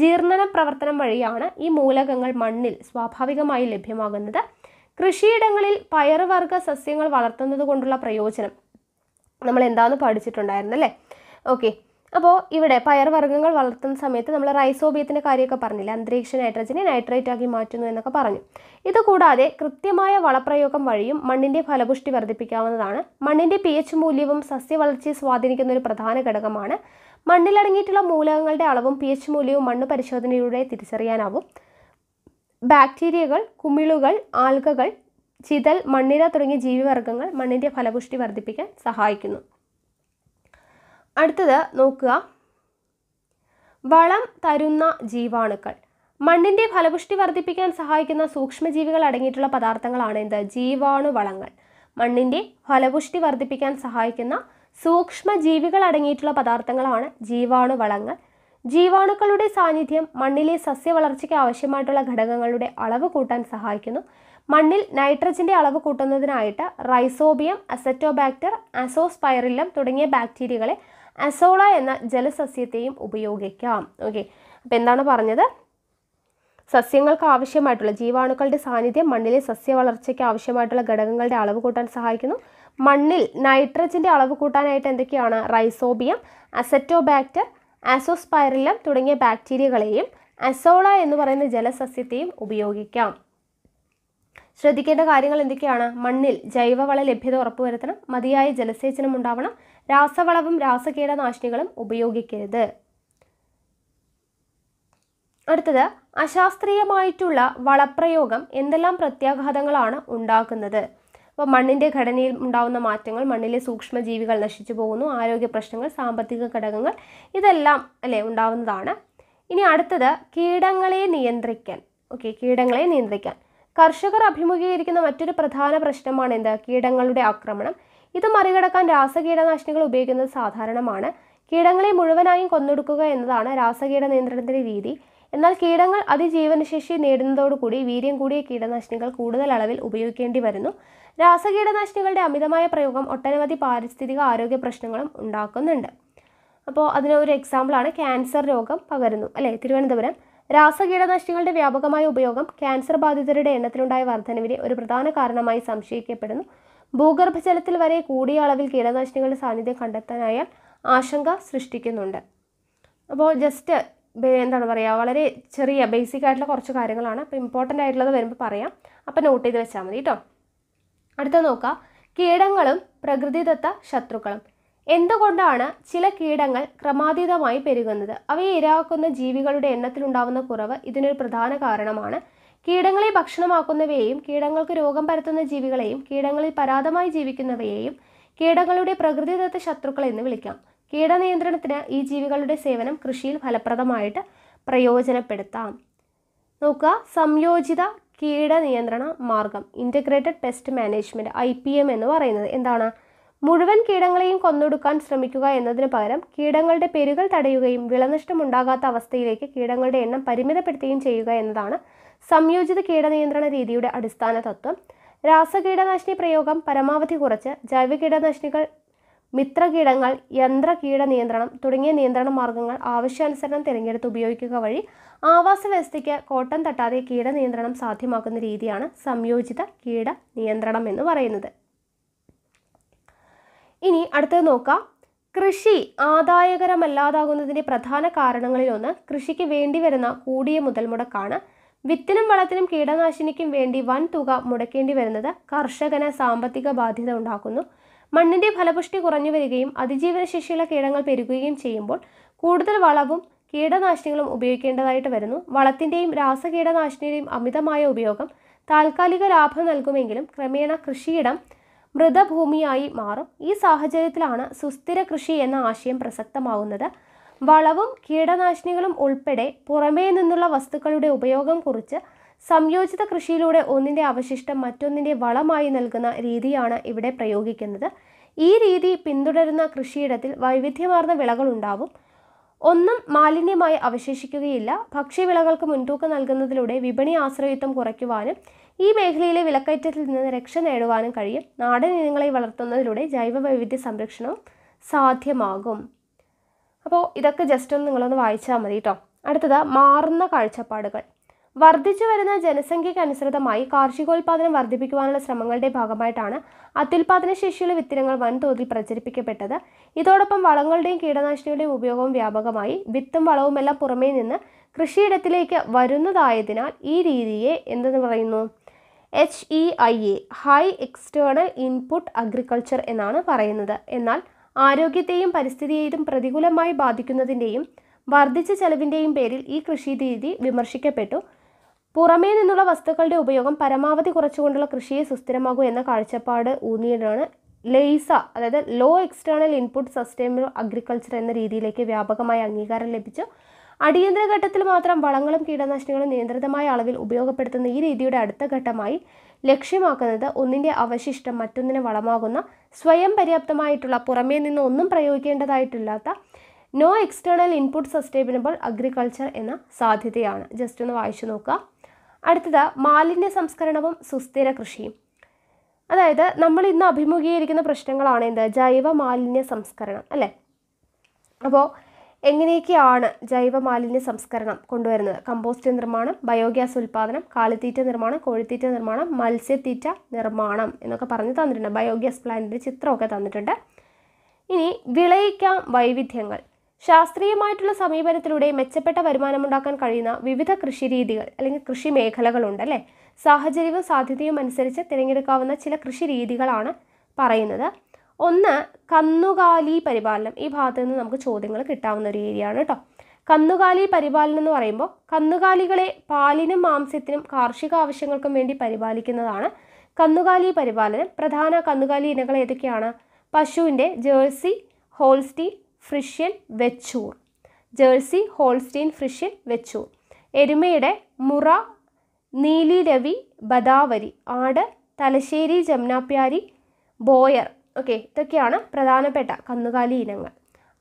ജീർണന പ്രവർത്തനം വഴിയാണ് ഈ മൂലകങ്ങൾ മണ്ണിൽ സ്വാഭാവികമായി ലഭ്യമാകുന്നത് കൃഷിയിടങ്ങളിൽ പയറുവർഗ സസ്യങ്ങൾ വളർത്തുന്നത് കൊണ്ടുള്ള പ്രയോജനം നമ്മൾ എന്താണെന്ന് അല്ലേ ഓക്കെ അപ്പോൾ ഇവിടെ പയർവർഗ്ഗങ്ങൾ വളർത്തുന്ന സമയത്ത് നമ്മൾ റൈസോബിയത്തിൻ്റെ കാര്യമൊക്കെ പറഞ്ഞില്ല അന്തരീക്ഷ നൈട്രജനെ നൈട്രേറ്റ് ആക്കി മാറ്റുന്നു എന്നൊക്കെ പറഞ്ഞു ഇതുകൂടാതെ കൃത്യമായ വളപ്രയോഗം വഴിയും മണ്ണിൻ്റെ ഫലപുഷ്ടി വർദ്ധിപ്പിക്കാവുന്നതാണ് മണ്ണിൻ്റെ പി എച്ച് മൂല്യവും സസ്യവളർച്ചയെ സ്വാധീനിക്കുന്ന ഒരു പ്രധാന ഘടകമാണ് മണ്ണിലടങ്ങിയിട്ടുള്ള മൂലകങ്ങളുടെ അളവും പി എച്ച് മൂല്യവും മണ്ണ് പരിശോധനയിലൂടെ തിരിച്ചറിയാനാവും ബാക്ടീരിയകൾ കുമിളുകൾ ആൽഗകൾ ചിതൽ മണ്ണിര തുടങ്ങിയ ജീവിവർഗങ്ങൾ മണ്ണിൻ്റെ ഫലപുഷ്ടി വർദ്ധിപ്പിക്കാൻ സഹായിക്കുന്നു അടുത്തത് നോക്കുക വളം തരുന്ന ജീവാണുക്കൾ മണ്ണിൻ്റെ ഫലപുഷ്ടി വർദ്ധിപ്പിക്കാൻ സഹായിക്കുന്ന സൂക്ഷ്മജീവികൾ അടങ്ങിയിട്ടുള്ള പദാർത്ഥങ്ങളാണ് എന്ത് ജീവാണു വളങ്ങൾ മണ്ണിൻ്റെ ഫലപുഷ്ടി വർദ്ധിപ്പിക്കാൻ സഹായിക്കുന്ന സൂക്ഷ്മജീവികൾ അടങ്ങിയിട്ടുള്ള പദാർത്ഥങ്ങളാണ് ജീവാണു വളങ്ങൾ ജീവാണുക്കളുടെ സാന്നിധ്യം മണ്ണിലെ സസ്യവളർച്ചയ്ക്ക് ആവശ്യമായിട്ടുള്ള ഘടകങ്ങളുടെ അളവ് കൂട്ടാൻ സഹായിക്കുന്നു മണ്ണിൽ നൈട്രജന്റെ അളവ് കൂട്ടുന്നതിനായിട്ട് റൈസോബിയം അസറ്റോബാക്ടർ അസോസ്പൈറില്ലം തുടങ്ങിയ ബാക്ടീരിയകളെ അസോള എന്ന ജലസസ്യത്തെയും ഉപയോഗിക്കാം ഓക്കെ അപ്പോൾ എന്താണ് പറഞ്ഞത് സസ്യങ്ങൾക്ക് ആവശ്യമായിട്ടുള്ള ജീവാണുക്കളുടെ സാന്നിധ്യം മണ്ണിലെ സസ്യ വളർച്ചയ്ക്ക് ആവശ്യമായിട്ടുള്ള ഘടകങ്ങളുടെ അളവ് കൂട്ടാൻ സഹായിക്കുന്നു മണ്ണിൽ നൈട്രജന്റെ അളവ് കൂട്ടാനായിട്ട് എന്തൊക്കെയാണ് റൈസോബിയം അസറ്റോബാക്ടർ ആസോസ്പൈറലം തുടങ്ങിയ ബാക്ടീരിയകളെയും അസോള എന്ന് പറയുന്ന ജലസസ്യത്തെയും ഉപയോഗിക്കാം ശ്രദ്ധിക്കേണ്ട കാര്യങ്ങൾ എന്തൊക്കെയാണ് മണ്ണിൽ ജൈവവള ലഭ്യത ഉറപ്പുവരുത്തണം മതിയായ ജലസേചനം ഉണ്ടാവണം രാസവളവും രാസകീടനാശിനികളും ഉപയോഗിക്കരുത് അടുത്തത് അശാസ്ത്രീയമായിട്ടുള്ള വളപ്രയോഗം എന്തെല്ലാം പ്രത്യാഘാതങ്ങളാണ് ഉണ്ടാക്കുന്നത് അപ്പോൾ മണ്ണിൻ്റെ ഘടനയിൽ ഉണ്ടാകുന്ന മാറ്റങ്ങൾ മണ്ണിലെ സൂക്ഷ്മജീവികൾ നശിച്ചു പോകുന്നു ആരോഗ്യ പ്രശ്നങ്ങൾ സാമ്പത്തിക ഘടകങ്ങൾ ഇതെല്ലാം അല്ലേ ഉണ്ടാവുന്നതാണ് ഇനി അടുത്തത് കീടങ്ങളെ നിയന്ത്രിക്കാൻ ഓക്കെ കീടങ്ങളെ നിയന്ത്രിക്കാൻ കർഷകർ അഭിമുഖീകരിക്കുന്ന മറ്റൊരു പ്രധാന പ്രശ്നമാണ് എന്താ കീടങ്ങളുടെ ആക്രമണം ഇത് മറികടക്കാൻ രാസകീടനാശിനികൾ ഉപയോഗിക്കുന്നത് സാധാരണമാണ് കീടങ്ങളെ മുഴുവനായും കൊന്നൊടുക്കുക എന്നതാണ് രാസകീട നിയന്ത്രണത്തിൻ്റെ രീതി എന്നാൽ കീടങ്ങൾ അതിജീവനശേഷി നേടുന്നതോടുകൂടി വീര്യം കൂടിയ കീടനാശിനികൾ കൂടുതൽ അളവിൽ ഉപയോഗിക്കേണ്ടി വരുന്നു രാസകീടനാശിനികളുടെ അമിതമായ പ്രയോഗം ഒട്ടനവധി പാരിസ്ഥിതിക ആരോഗ്യ പ്രശ്നങ്ങളും ഉണ്ടാക്കുന്നുണ്ട് അപ്പോൾ അതിന് ഒരു എക്സാമ്പിളാണ് ക്യാൻസർ രോഗം പകരുന്നു അല്ലേ തിരുവനന്തപുരം രാസകീടനാശിനികളുടെ വ്യാപകമായ ഉപയോഗം ക്യാൻസർ ബാധിതരുടെ എണ്ണത്തിലുണ്ടായ വർധനവിനെ ഒരു പ്രധാന കാരണമായി സംശയിക്കപ്പെടുന്നു ഭൂഗർഭജലത്തിൽ വരെ കൂടിയ അളവിൽ കീടനാശിനികളുടെ സാന്നിധ്യം കണ്ടെത്താനായാൽ ആശങ്ക സൃഷ്ടിക്കുന്നുണ്ട് അപ്പോൾ ജസ്റ്റ് എന്താണ് പറയുക വളരെ ചെറിയ ബേസിക് ആയിട്ടുള്ള കുറച്ച് കാര്യങ്ങളാണ് അപ്പോൾ ഇമ്പോർട്ടൻ്റ് ആയിട്ടുള്ളത് വരുമ്പോൾ പറയാം അപ്പോൾ നോട്ട് ചെയ്ത് വെച്ചാൽ മതി കേട്ടോ അടുത്ത നോക്കാം കീടങ്ങളും പ്രകൃതിദത്ത ശത്രുക്കളും എന്തുകൊണ്ടാണ് ചില കീടങ്ങൾ ക്രമാതീതമായി പെരുകുന്നത് അവയെ ഇരാക്കുന്ന ജീവികളുടെ എണ്ണത്തിലുണ്ടാവുന്ന കുറവ് ഇതിനൊരു പ്രധാന കാരണമാണ് കീടങ്ങളെ ഭക്ഷണമാക്കുന്നവയെയും കീടങ്ങൾക്ക് രോഗം പരത്തുന്ന ജീവികളെയും കീടങ്ങളിൽ പരാതമായി ജീവിക്കുന്നവയെയും കീടങ്ങളുടെ പ്രകൃതിദത്ത ശത്രുക്കൾ എന്ന് വിളിക്കാം കീടനിയന്ത്രണത്തിന് ഈ ജീവികളുടെ സേവനം കൃഷിയിൽ ഫലപ്രദമായിട്ട് പ്രയോജനപ്പെടുത്താം നോക്കുക സംയോജിത കീടനിയന്ത്രണ മാർഗം integrated pest management I P M എന്ന് പറയുന്നത് എന്താണ് മുഴുവൻ കീടങ്ങളെയും കൊന്നൊടുക്കാൻ ശ്രമിക്കുക എന്നതിന് പകരം കീടങ്ങളുടെ പെരുകൾ തടയുകയും വിളനഷ്ടം ഉണ്ടാകാത്ത അവസ്ഥയിലേക്ക് കീടങ്ങളുടെ എണ്ണം പരിമിതപ്പെടുത്തുകയും ചെയ്യുക എന്നതാണ് സംയോജിത കീടനിയന്ത്രണ രീതിയുടെ അടിസ്ഥാന തത്വം രാസകീടനാശിനി പ്രയോഗം പരമാവധി കുറച്ച് ജൈവ കീടനാശിനികൾ കീടങ്ങൾ യന്ത്ര കീട നിയന്ത്രണം തുടങ്ങിയ നിയന്ത്രണ മാർഗങ്ങൾ ആവശ്യാനുസരണം തിരഞ്ഞെടുത്ത് ഉപയോഗിക്കുക വഴി ആവാസ വ്യവസ്ഥയ്ക്ക് കോട്ടം തട്ടാതെ കീട നിയന്ത്രണം സാധ്യമാക്കുന്ന രീതിയാണ് സംയോജിത കീട നിയന്ത്രണം എന്ന് പറയുന്നത് ഇനി അടുത്തത് നോക്കാം കൃഷി ആദായകരമല്ലാതാകുന്നതിൻ്റെ പ്രധാന കാരണങ്ങളിലൊന്ന് കൃഷിക്ക് വേണ്ടി വരുന്ന കൂടിയ മുതൽ മുടക്കാണ് വിത്തിനും വളത്തിനും കീടനാശിനിക്കും വേണ്ടി വൻ തുക മുടക്കേണ്ടി വരുന്നത് കർഷകന് സാമ്പത്തിക ബാധ്യത ഉണ്ടാക്കുന്നു മണ്ണിൻ്റെ ഫലപുഷ്ടി കുറഞ്ഞു വരികയും അതിജീവനശേഷിയുള്ള കീടങ്ങൾ പെരുകുകയും ചെയ്യുമ്പോൾ കൂടുതൽ വളവും കീടനാശിനികളും ഉപയോഗിക്കേണ്ടതായിട്ട് വരുന്നു വളത്തിൻ്റെയും രാസകീടനാശിനിയുടെയും അമിതമായ ഉപയോഗം താൽക്കാലിക ലാഭം നൽകുമെങ്കിലും ക്രമേണ കൃഷിയിടം മൃതഭൂമിയായി മാറും ഈ സാഹചര്യത്തിലാണ് സുസ്ഥിര കൃഷി എന്ന ആശയം പ്രസക്തമാവുന്നത് വളവും കീടനാശിനികളും ഉൾപ്പെടെ പുറമേ നിന്നുള്ള വസ്തുക്കളുടെ ഉപയോഗം കുറിച്ച് സംയോജിത കൃഷിയിലൂടെ ഒന്നിൻ്റെ അവശിഷ്ടം മറ്റൊന്നിൻ്റെ വളമായി നൽകുന്ന രീതിയാണ് ഇവിടെ പ്രയോഗിക്കുന്നത് ഈ രീതി പിന്തുടരുന്ന കൃഷിയിടത്തിൽ വൈവിധ്യമാർന്ന വിളകൾ ഒന്നും മാലിന്യമായി അവശേഷിക്കുകയില്ല ഭക്ഷ്യവിളകൾക്ക് മുൻതൂക്കം നൽകുന്നതിലൂടെ വിപണി ആശ്രയത്വം കുറയ്ക്കുവാനും ഈ മേഖലയിലെ വിലക്കയറ്റത്തിൽ നിന്ന് രക്ഷ നേടുവാനും കഴിയും നാടൻ ഇനങ്ങളെ വളർത്തുന്നതിലൂടെ ജൈവ വൈവിധ്യ സംരക്ഷണവും സാധ്യമാകും അപ്പോൾ ഇതൊക്കെ ജസ്റ്റ് ഒന്ന് നിങ്ങളൊന്ന് വായിച്ചാൽ മതി കേട്ടോ അടുത്തത് മാറുന്ന കാഴ്ചപ്പാടുകൾ വർദ്ധിച്ചു വരുന്ന ജനസംഖ്യയ്ക്കനുസൃതമായി കാർഷികോൽപാദനം വർദ്ധിപ്പിക്കുവാനുള്ള ശ്രമങ്ങളുടെ ഭാഗമായിട്ടാണ് അത്യുൽപാദന ശേഷിയുള്ള വിത്തിനങ്ങൾ വൻതോതിൽ പ്രചരിപ്പിക്കപ്പെട്ടത് ഇതോടൊപ്പം വളങ്ങളുടെയും കീടനാശിനികളുടെയും ഉപയോഗവും വ്യാപകമായി വിത്തും വളവുമെല്ലാം പുറമേ നിന്ന് കൃഷിയിടത്തിലേക്ക് വരുന്നതായതിനാൽ ഈ രീതിയെ എന്തെന്ന് പറയുന്നു H E I A high external input agriculture എന്നാണ് പറയുന്നത് എന്നാൽ ആരോഗ്യത്തെയും പരിസ്ഥിതിയെയും പ്രതികൂലമായി ബാധിക്കുന്നതിൻ്റെയും വർദ്ധിച്ച ചെലവിൻ്റെയും പേരിൽ ഈ കൃഷി രീതി വിമർശിക്കപ്പെട്ടു പുറമേ നിന്നുള്ള വസ്തുക്കളുടെ ഉപയോഗം പരമാവധി കുറച്ചുകൊണ്ടുള്ള കൃഷിയെ സുസ്ഥിരമാകൂ എന്ന കാഴ്ചപ്പാട് ഊന്നിയിട്ടാണ് ലെയ്സ അതായത് low external input sustainable agriculture എന്ന രീതിയിലേക്ക് വ്യാപകമായ അംഗീകാരം ലഭിച്ചു അടിയന്തര ഘട്ടത്തിൽ മാത്രം വളങ്ങളും കീടനാശിനികളും നിയന്ത്രിതമായ അളവിൽ ഉപയോഗപ്പെടുത്തുന്ന ഈ രീതിയുടെ അടുത്ത ഘട്ടമായി ലക്ഷ്യമാക്കുന്നത് ഒന്നിൻ്റെ അവശിഷ്ടം മറ്റൊന്നിന് വളമാകുന്ന സ്വയം പര്യാപ്തമായിട്ടുള്ള പുറമേ നിന്ന് ഒന്നും പ്രയോഗിക്കേണ്ടതായിട്ടില്ലാത്ത no external input sustainable agriculture എന്ന സാധ്യതയാണ് ജസ്റ്റ് ഒന്ന് വായിച്ചു നോക്കുക അടുത്തത് മാലിന്യ സംസ്കരണവും സുസ്ഥിര കൃഷിയും അതായത് നമ്മൾ ഇന്ന് അഭിമുഖീകരിക്കുന്ന പ്രശ്നങ്ങളാണ് എന്ത് ജൈവ മാലിന്യ സംസ്കരണം അല്ലേ അപ്പോൾ എങ്ങനെയൊക്കെയാണ് ജൈവ മാലിന്യ സംസ്കരണം കൊണ്ടുവരുന്നത് കമ്പോസ്റ്റ് നിർമ്മാണം ബയോഗ്യാസ് ഉൽപ്പാദനം കാളിത്തീറ്റ നിർമ്മാണം കോഴിത്തീറ്റ നിർമ്മാണം മത്സ്യത്തീറ്റ നിർമ്മാണം എന്നൊക്കെ പറഞ്ഞ് തന്നിട്ടുണ്ട് ബയോഗ്യാസ് പ്ലാന്റിൻ്റെ ചിത്രമൊക്കെ തന്നിട്ടുണ്ട് ഇനി വിളയിക്കാം വൈവിധ്യങ്ങൾ ശാസ്ത്രീയമായിട്ടുള്ള സമീപനത്തിലൂടെ മെച്ചപ്പെട്ട വരുമാനമുണ്ടാക്കാൻ കഴിയുന്ന വിവിധ കൃഷിരീതികൾ അല്ലെങ്കിൽ കൃഷി മേഖലകളുണ്ട് അല്ലേ സാഹചര്യവും സാധ്യതയും അനുസരിച്ച് തിരഞ്ഞെടുക്കാവുന്ന ചില കൃഷി രീതികളാണ് പറയുന്നത് ഒന്ന് കന്നുകാലി പരിപാലനം ഈ ഭാഗത്തു നിന്ന് നമുക്ക് ചോദ്യങ്ങൾ കിട്ടാവുന്ന ഒരു ഏരിയ ആണ് കേട്ടോ കന്നുകാലി പരിപാലനം എന്ന് പറയുമ്പോൾ കന്നുകാലികളെ പാലിനും മാംസ്യത്തിനും കാർഷിക ആവശ്യങ്ങൾക്കും വേണ്ടി പരിപാലിക്കുന്നതാണ് കന്നുകാലി പരിപാലനം പ്രധാന കന്നുകാലി ഇനങ്ങൾ ഏതൊക്കെയാണ് പശുവിൻ്റെ Jersey Holstein Friesian Vechur Jersey Holstein Friesian Vechur എരുമയുടെ മുറ നീലിരവി ബദാവരി ആട് തലശ്ശേരി ജമുനാപ്യാരി ബോയർ ഓക്കെ ഇതൊക്കെയാണ് പ്രധാനപ്പെട്ട കന്നുകാലി ഇനങ്ങൾ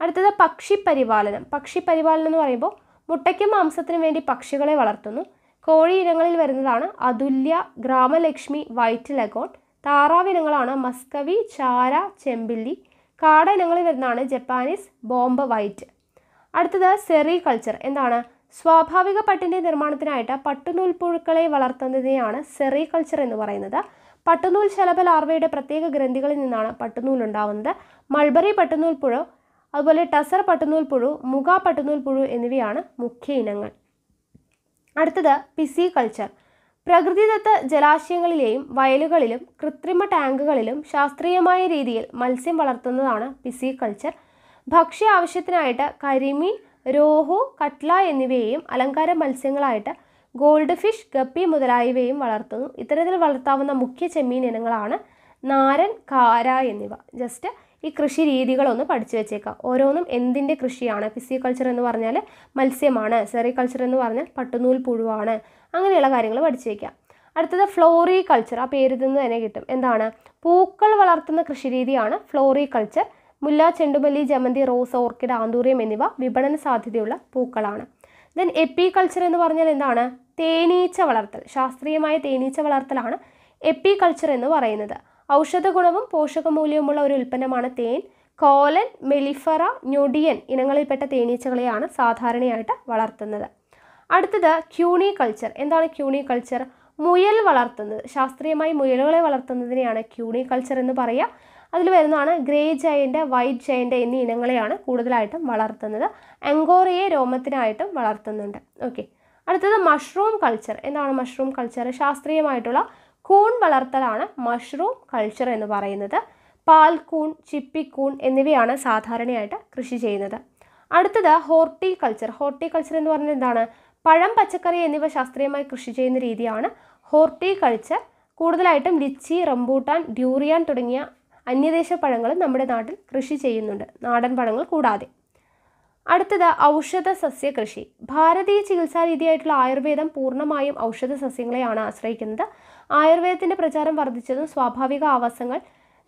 അടുത്തത് പക്ഷിപരിപാലനം പക്ഷിപരിപാലനം എന്ന് പറയുമ്പോൾ മുട്ടയ്ക്കും മാംസത്തിനും വേണ്ടി പക്ഷികളെ വളർത്തുന്നു കോഴി ഇനങ്ങളിൽ വരുന്നതാണ് അതുല്യ ഗ്രാമലക്ഷ്മി വൈറ്റ് ലഗോൺ താറാവ് ഇനങ്ങളാണ് മസ്കവി ചാര ചെമ്പില്ലി കാട ഇനങ്ങളിൽ വരുന്നതാണ് ജപ്പാനീസ് ബോംബ് വൈറ്റ് അടുത്തത് സെറി കൾച്ചർ എന്താണ് സ്വാഭാവിക പട്ടിൻ്റെ നിർമ്മാണത്തിനായിട്ട് പട്ടുനൂൽ പുഴുക്കളെ വളർത്തുന്നതിനെയാണ് സെറി കൾച്ചർ എന്ന് പറയുന്നത് പട്ടുനൂൽ ശലഭ ലാർവയുടെ പ്രത്യേക ഗ്രന്ഥികളിൽ നിന്നാണ് പട്ടുനൂൽ ഉണ്ടാവുന്നത് മൾബറി പട്ടുനൂൽ പുഴു അതുപോലെ ടസർ പട്ടുനൂൽ പുഴു മുഗ പട്ടുനൂൽ പുഴു എന്നിവയാണ് മുഖ്യ ഇനങ്ങൾ അടുത്തത് പിസി കൾച്ചർ പ്രകൃതിദത്ത ജലാശയങ്ങളിലെയും വയലുകളിലും കൃത്രിമ ടാങ്കുകളിലും ശാസ്ത്രീയമായ രീതിയിൽ മത്സ്യം വളർത്തുന്നതാണ് പിസികൾച്ചർ ഭക്ഷ്യ ആവശ്യത്തിനായിട്ട് കരിമീൻ രോഹു കട്ല എന്നിവയെയും അലങ്കാര മത്സ്യങ്ങളായിട്ട് ഗോൾഡ് ഫിഷ് ഗപ്പി മുതലായവയും വളർത്തുന്നു ഇത്തരത്തിൽ വളർത്താവുന്ന മുഖ്യ ചെമ്മീൻ ഇനങ്ങളാണ് നാരൻ കാര എന്നിവ ജസ്റ്റ് ഈ കൃഷി രീതികളൊന്ന് പഠിച്ചു വെച്ചേക്കാം ഓരോന്നും എന്തിൻ്റെ കൃഷിയാണ് പിസികൾച്ചർ എന്ന് പറഞ്ഞാൽ മത്സ്യമാണ് സെറികൾച്ചർ എന്ന് പറഞ്ഞാൽ പട്ടുനൂൽ പുഴുവാണ് അങ്ങനെയുള്ള കാര്യങ്ങൾ പഠിച്ചു വയ്ക്കാം അടുത്തത് ഫ്ലോറി കൾച്ചർ ആ പേരിൽ നിന്ന് തന്നെ കിട്ടും എന്താണ് പൂക്കൾ വളർത്തുന്ന കൃഷിരീതിയാണ് ഫ്ലോറി കൾച്ചർ മുല്ല ചെണ്ടുമല്ലി ജമന്തി റോസ് ഓർക്കിഡ് ആന്തൂറിയം എന്നിവ വിപണന സാധ്യതയുള്ള പൂക്കളാണ് ദെൻ എപ്പി കൾച്ചർ എന്ന് പറഞ്ഞാൽ എന്താണ് തേനീച്ച വളർത്തൽ ശാസ്ത്രീയമായ തേനീച്ച വളർത്തലാണ് എപ്പി കൾച്ചർ എന്ന് പറയുന്നത് ഔഷധ ഗുണവും പോഷകമൂല്യവുമുള്ള ഒരു ഉൽപ്പന്നമാണ് തേൻ കോലൻ മെലിഫറ ഞൊടിയൻ ഇനങ്ങളിൽപ്പെട്ട തേനീച്ചകളെയാണ് സാധാരണയായിട്ട് വളർത്തുന്നത് അടുത്തത് ക്യൂണി കൾച്ചർ എന്താണ് ക്യൂണി കൾച്ചർ മുയൽ വളർത്തുന്നത് ശാസ്ത്രീയമായി മുയലുകളെ വളർത്തുന്നതിനെയാണ് ക്യൂണി കൾച്ചർ എന്ന് പറയുക അതിൽ വരുന്നതാണ് ഗ്രേ ജയൻ്റ് വൈറ്റ് ജയൻ്റ് എന്നീ ഇനങ്ങളെയാണ് കൂടുതലായിട്ടും വളർത്തുന്നത് അങ്കോറിയെ രോമത്തിനായിട്ടും വളർത്തുന്നുണ്ട് ഓക്കെ അടുത്തത് മഷ്റൂം കൾച്ചർ എന്താണ് മഷ്റൂം കൾച്ചർ ശാസ്ത്രീയമായിട്ടുള്ള കൂൺ വളർത്തലാണ് മഷ്റൂം കൾച്ചർ എന്ന് പറയുന്നത് പാൽക്കൂൺ ചിപ്പിക്കൂൺ എന്നിവയാണ് സാധാരണയായിട്ട് കൃഷി ചെയ്യുന്നത് അടുത്തത് ഹോർട്ടിക്കൾച്ചർ ഹോർട്ടിക്കൾച്ചർ എന്ന് പറഞ്ഞാൽ എന്താണ് പഴം പച്ചക്കറി എന്നിവ ശാസ്ത്രീയമായി കൃഷി ചെയ്യുന്ന രീതിയാണ് ഹോർട്ടിക്കൾച്ചർ കൂടുതലായിട്ടും ലിച്ചി റംബൂട്ടാൻ ഡ്യൂറിയാൻ തുടങ്ങിയ അന്യദേശ പഴങ്ങളും നമ്മുടെ നാട്ടിൽ കൃഷി ചെയ്യുന്നുണ്ട് നാടൻ പഴങ്ങൾ കൂടാതെ അടുത്തത് ഔഷധ സസ്യ കൃഷി ഭാരതീയ ചികിത്സാ രീതിയായിട്ടുള്ള ആയുർവേദം പൂർണ്ണമായും ഔഷധ സസ്യങ്ങളെയാണ് ആശ്രയിക്കുന്നത് ആയുർവേദത്തിൻ്റെ പ്രചാരം വർദ്ധിച്ചതും സ്വാഭാവിക ആവാസങ്ങൾ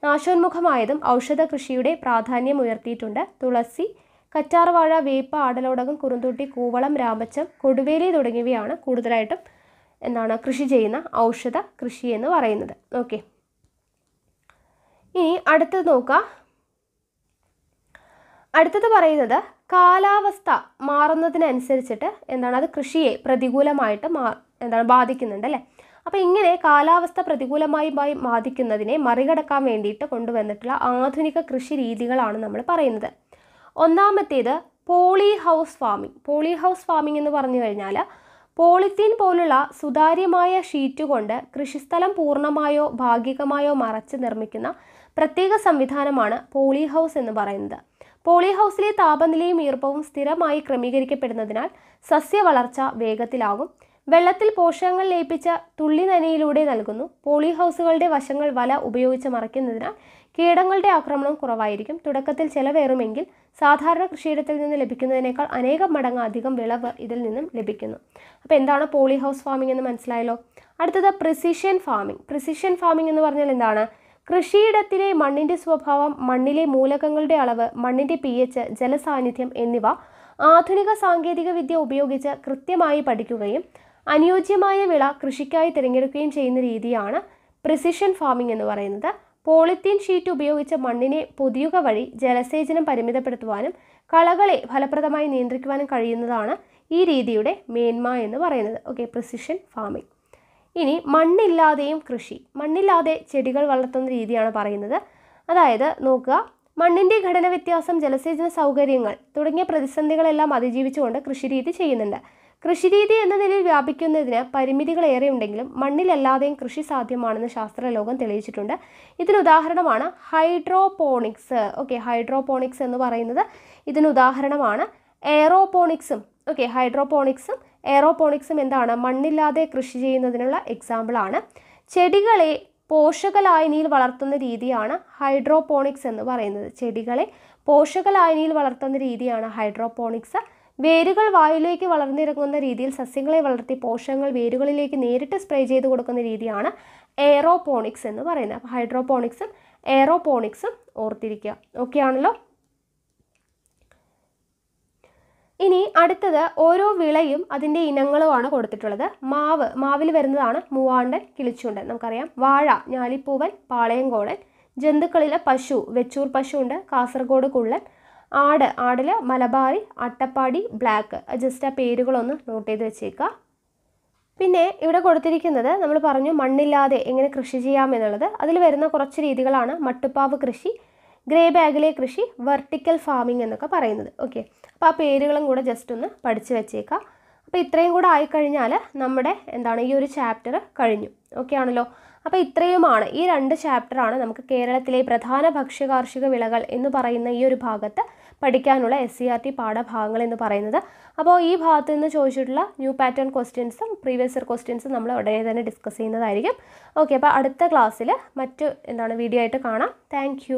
നാശോന്മുഖമായതും ഔഷധ കൃഷിയുടെ പ്രാധാന്യം ഉയർത്തിയിട്ടുണ്ട് തുളസി കറ്റാർവാഴ വേപ്പ ആടലോടകം കുറുന്തുട്ടി കൂവളം രാമച്ചം കൊടുവേലി തുടങ്ങിയവയാണ് കൂടുതലായിട്ടും എന്താണ് കൃഷി ചെയ്യുന്ന ഔഷധ കൃഷി എന്ന് പറയുന്നത് ഓക്കെ ഇനി അടുത്തത് നോക്കുക അടുത്തത് പറയുന്നത് കാലാവസ്ഥ മാറുന്നതിനനുസരിച്ചിട്ട് എന്താണ് അത് കൃഷിയെ പ്രതികൂലമായിട്ട് മാ എന്താണ് ബാധിക്കുന്നുണ്ട് അല്ലേ അപ്പോൾ ഇങ്ങനെ കാലാവസ്ഥ പ്രതികൂലമായി ബാധിക്കുന്നതിനെ മറികടക്കാൻ വേണ്ടിയിട്ട് കൊണ്ടുവന്നിട്ടുള്ള ആധുനിക കൃഷി രീതികളാണ് നമ്മൾ പറയുന്നത് ഒന്നാമത്തേത് poly house farming poly house farming എന്ന് പറഞ്ഞു കഴിഞ്ഞാൽ പോളിത്തീൻ പോലുള്ള സുതാര്യമായ ഷീറ്റ് കൊണ്ട് കൃഷിസ്ഥലം പൂർണ്ണമായോ ഭാഗികമായോ മറച്ച് നിർമ്മിക്കുന്ന പ്രത്യേക സംവിധാനമാണ് പോളി ഹൗസ് എന്ന് പറയുന്നത് പോളി ഹൗസിലെ താപനിലയും ഈർപ്പവും സ്ഥിരമായി ക്രമീകരിക്കപ്പെടുന്നതിനാൽ സസ്യ വളർച്ച വേഗത്തിലാകും വെള്ളത്തിൽ പോഷകങ്ങൾ ലയിപ്പിച്ച തുള്ളി നനയിലൂടെ നൽകുന്നു പോളി ഹൗസുകളുടെ വശങ്ങൾ വല ഉപയോഗിച്ച് മറയ്ക്കുന്നതിനാൽ കീടങ്ങളുടെ ആക്രമണം കുറവായിരിക്കും തുടക്കത്തിൽ ചിലവേറുമെങ്കിൽ സാധാരണ കൃഷിയിടത്തിൽ നിന്ന് ലഭിക്കുന്നതിനേക്കാൾ അനേകം മടങ്ങ് അധികം വിളവ് ഇതിൽ നിന്നും ലഭിക്കുന്നു അപ്പോൾ എന്താണ് പോളി ഹൗസ് ഫാമിംഗ് എന്ന് മനസ്സിലായല്ലോ അടുത്തത് പ്രിസിഷൻ ഫാമിംഗ് പ്രിസിഷൻ ഫാമിംഗ് എന്ന് പറഞ്ഞാൽ എന്താണ് കൃഷിയിടത്തിലെ മണ്ണിൻ്റെ സ്വഭാവം മണ്ണിലെ മൂലകങ്ങളുടെ അളവ് മണ്ണിൻ്റെ പി എച്ച് ജലസാന്നിധ്യം എന്നിവ ആധുനിക സാങ്കേതിക വിദ്യ ഉപയോഗിച്ച് കൃത്യമായി പഠിക്കുകയും അനുയോജ്യമായ വിള കൃഷിക്കായി തിരഞ്ഞെടുക്കുകയും ചെയ്യുന്ന രീതിയാണ് പ്രിസിഷൻ ഫാമിംഗ് എന്ന് പറയുന്നത് പോളിത്തീൻ ഷീറ്റ് ഉപയോഗിച്ച് മണ്ണിനെ പൊതിയുക വഴി ജലസേചനം പരിമിതപ്പെടുത്തുവാനും കളകളെ ഫലപ്രദമായി നിയന്ത്രിക്കുവാനും കഴിയുന്നതാണ് ഈ രീതിയുടെ മേന്മ എന്ന് പറയുന്നത് ഓക്കെ പ്രിസിഷൻ ഫാമിംഗ് ഇനി മണ്ണില്ലാതെയും കൃഷി മണ്ണില്ലാതെ ചെടികൾ വളർത്തുന്ന രീതിയാണ് പറയുന്നത് അതായത് നോക്കുക മണ്ണിൻ്റെ ഘടന വ്യത്യാസം ജലസേചന സൗകര്യങ്ങൾ തുടങ്ങിയ പ്രതിസന്ധികളെല്ലാം അതിജീവിച്ചുകൊണ്ട് കൃഷിരീതി ചെയ്യുന്നുണ്ട് കൃഷിരീതി എന്ന നിലയിൽ വ്യാപിക്കുന്നതിന് പരിമിതികളേറെ ഉണ്ടെങ്കിലും മണ്ണിലല്ലാതെയും കൃഷി സാധ്യമാണെന്ന് ശാസ്ത്രലോകം തെളിയിച്ചിട്ടുണ്ട് ഇതിനുദാഹരണമാണ് ഹൈഡ്രോപോണിക്സ് ഓക്കെ ഹൈഡ്രോപോണിക്സ് എന്ന് പറയുന്നത് ഇതിനുദാഹരണമാണ് എയറോപോണിക്സും ഓക്കെ ഹൈഡ്രോപോണിക്സും എയറോപോണിക്സും എന്താണ് മണ്ണില്ലാതെ കൃഷി ചെയ്യുന്നതിനുള്ള എക്സാമ്പിളാണ് ചെടികളെ പോഷകലായനിയിൽ വളർത്തുന്ന രീതിയാണ് ഹൈഡ്രോപോണിക്സ് എന്ന് പറയുന്നത് ചെടികളെ പോഷകലായനിയിൽ വളർത്തുന്ന രീതിയാണ് ഹൈഡ്രോപോണിക്സ് വേരുകൾ വായിലേക്ക് വളർന്നിറങ്ങുന്ന രീതിയിൽ സസ്യങ്ങളെ വളർത്തി പോഷകങ്ങൾ വേരുകളിലേക്ക് നേരിട്ട് സ്പ്രേ ചെയ്ത് കൊടുക്കുന്ന രീതിയാണ് എയറോപോണിക്സ് എന്ന് പറയുന്നത് അപ്പോൾ ഹൈഡ്രോപോണിക്സും എയറോപോണിക്സും ഓർത്തിരിക്കുക ഓക്കെ ആണല്ലോ ഇനി അടുത്തത് ഓരോ വിളയും അതിൻ്റെ ഇനങ്ങളുമാണ് കൊടുത്തിട്ടുള്ളത് മാവ് മാവിൽ വരുന്നതാണ് മൂവാണ്ടൻ കിളിച്ചുണ്ടൻ നമുക്കറിയാം വാഴ ഞാലിപ്പൂവൻ പാളയംകോളൻ ജന്തുക്കളിലെ പശു വെച്ചൂർ പശു ഉണ്ട് കാസർഗോഡ് കുള്ളൻ ആട് ആടിൽ മലബാറി അട്ടപ്പാടി ബ്ലാക്ക് ജസ്റ്റ് ആ പേരുകളൊന്ന് നോട്ട് ചെയ്ത് വെച്ചേക്കുക പിന്നെ ഇവിടെ കൊടുത്തിരിക്കുന്നത് നമ്മൾ പറഞ്ഞു മണ്ണില്ലാതെ എങ്ങനെ കൃഷി ചെയ്യാം എന്നുള്ളത് അതിൽ വരുന്ന കുറച്ച് രീതികളാണ് മട്ടുപ്പാവ് കൃഷി ഗ്രേ ബാഗിലെ കൃഷി വെർട്ടിക്കൽ ഫാമിംഗ് എന്നൊക്കെ പറയുന്നത് ഓക്കെ അപ്പോൾ ആ പേരുകളും കൂടെ ജസ്റ്റ് ഒന്ന് പഠിച്ചു വെച്ചേക്കാം അപ്പോൾ ഇത്രയും കൂടെ ആയിക്കഴിഞ്ഞാൽ നമ്മുടെ എന്താണ് ഈ ഒരു ചാപ്റ്റർ കഴിഞ്ഞു ഓക്കെ ആണല്ലോ അപ്പോൾ ഇത്രയുമാണ് ഈ രണ്ട് ചാപ്റ്ററാണ് നമുക്ക് കേരളത്തിലെ പ്രധാന ഭക്ഷ്യ കാർഷിക വിളകൾ എന്ന് പറയുന്ന ഈ ഒരു ഭാഗത്ത് പഠിക്കാനുള്ള എസ് സി ആർ ടി പാഠഭാഗങ്ങൾ എന്ന് പറയുന്നത് അപ്പോൾ ഈ ഭാഗത്ത് നിന്ന് ചോദിച്ചിട്ടുള്ള ന്യൂ പാറ്റേൺ ക്വസ്റ്റ്യൻസും പ്രീവിയസ് ഇയർ ക്വസ്റ്റ്യൻസും നമ്മൾ ഉടനെ തന്നെ ഡിസ്കസ് ചെയ്യുന്നതായിരിക്കും ഓക്കെ അപ്പോൾ അടുത്ത ക്ലാസ്സിൽ മറ്റ് എന്താണ് വീഡിയോ ആയിട്ട് കാണാം താങ്ക്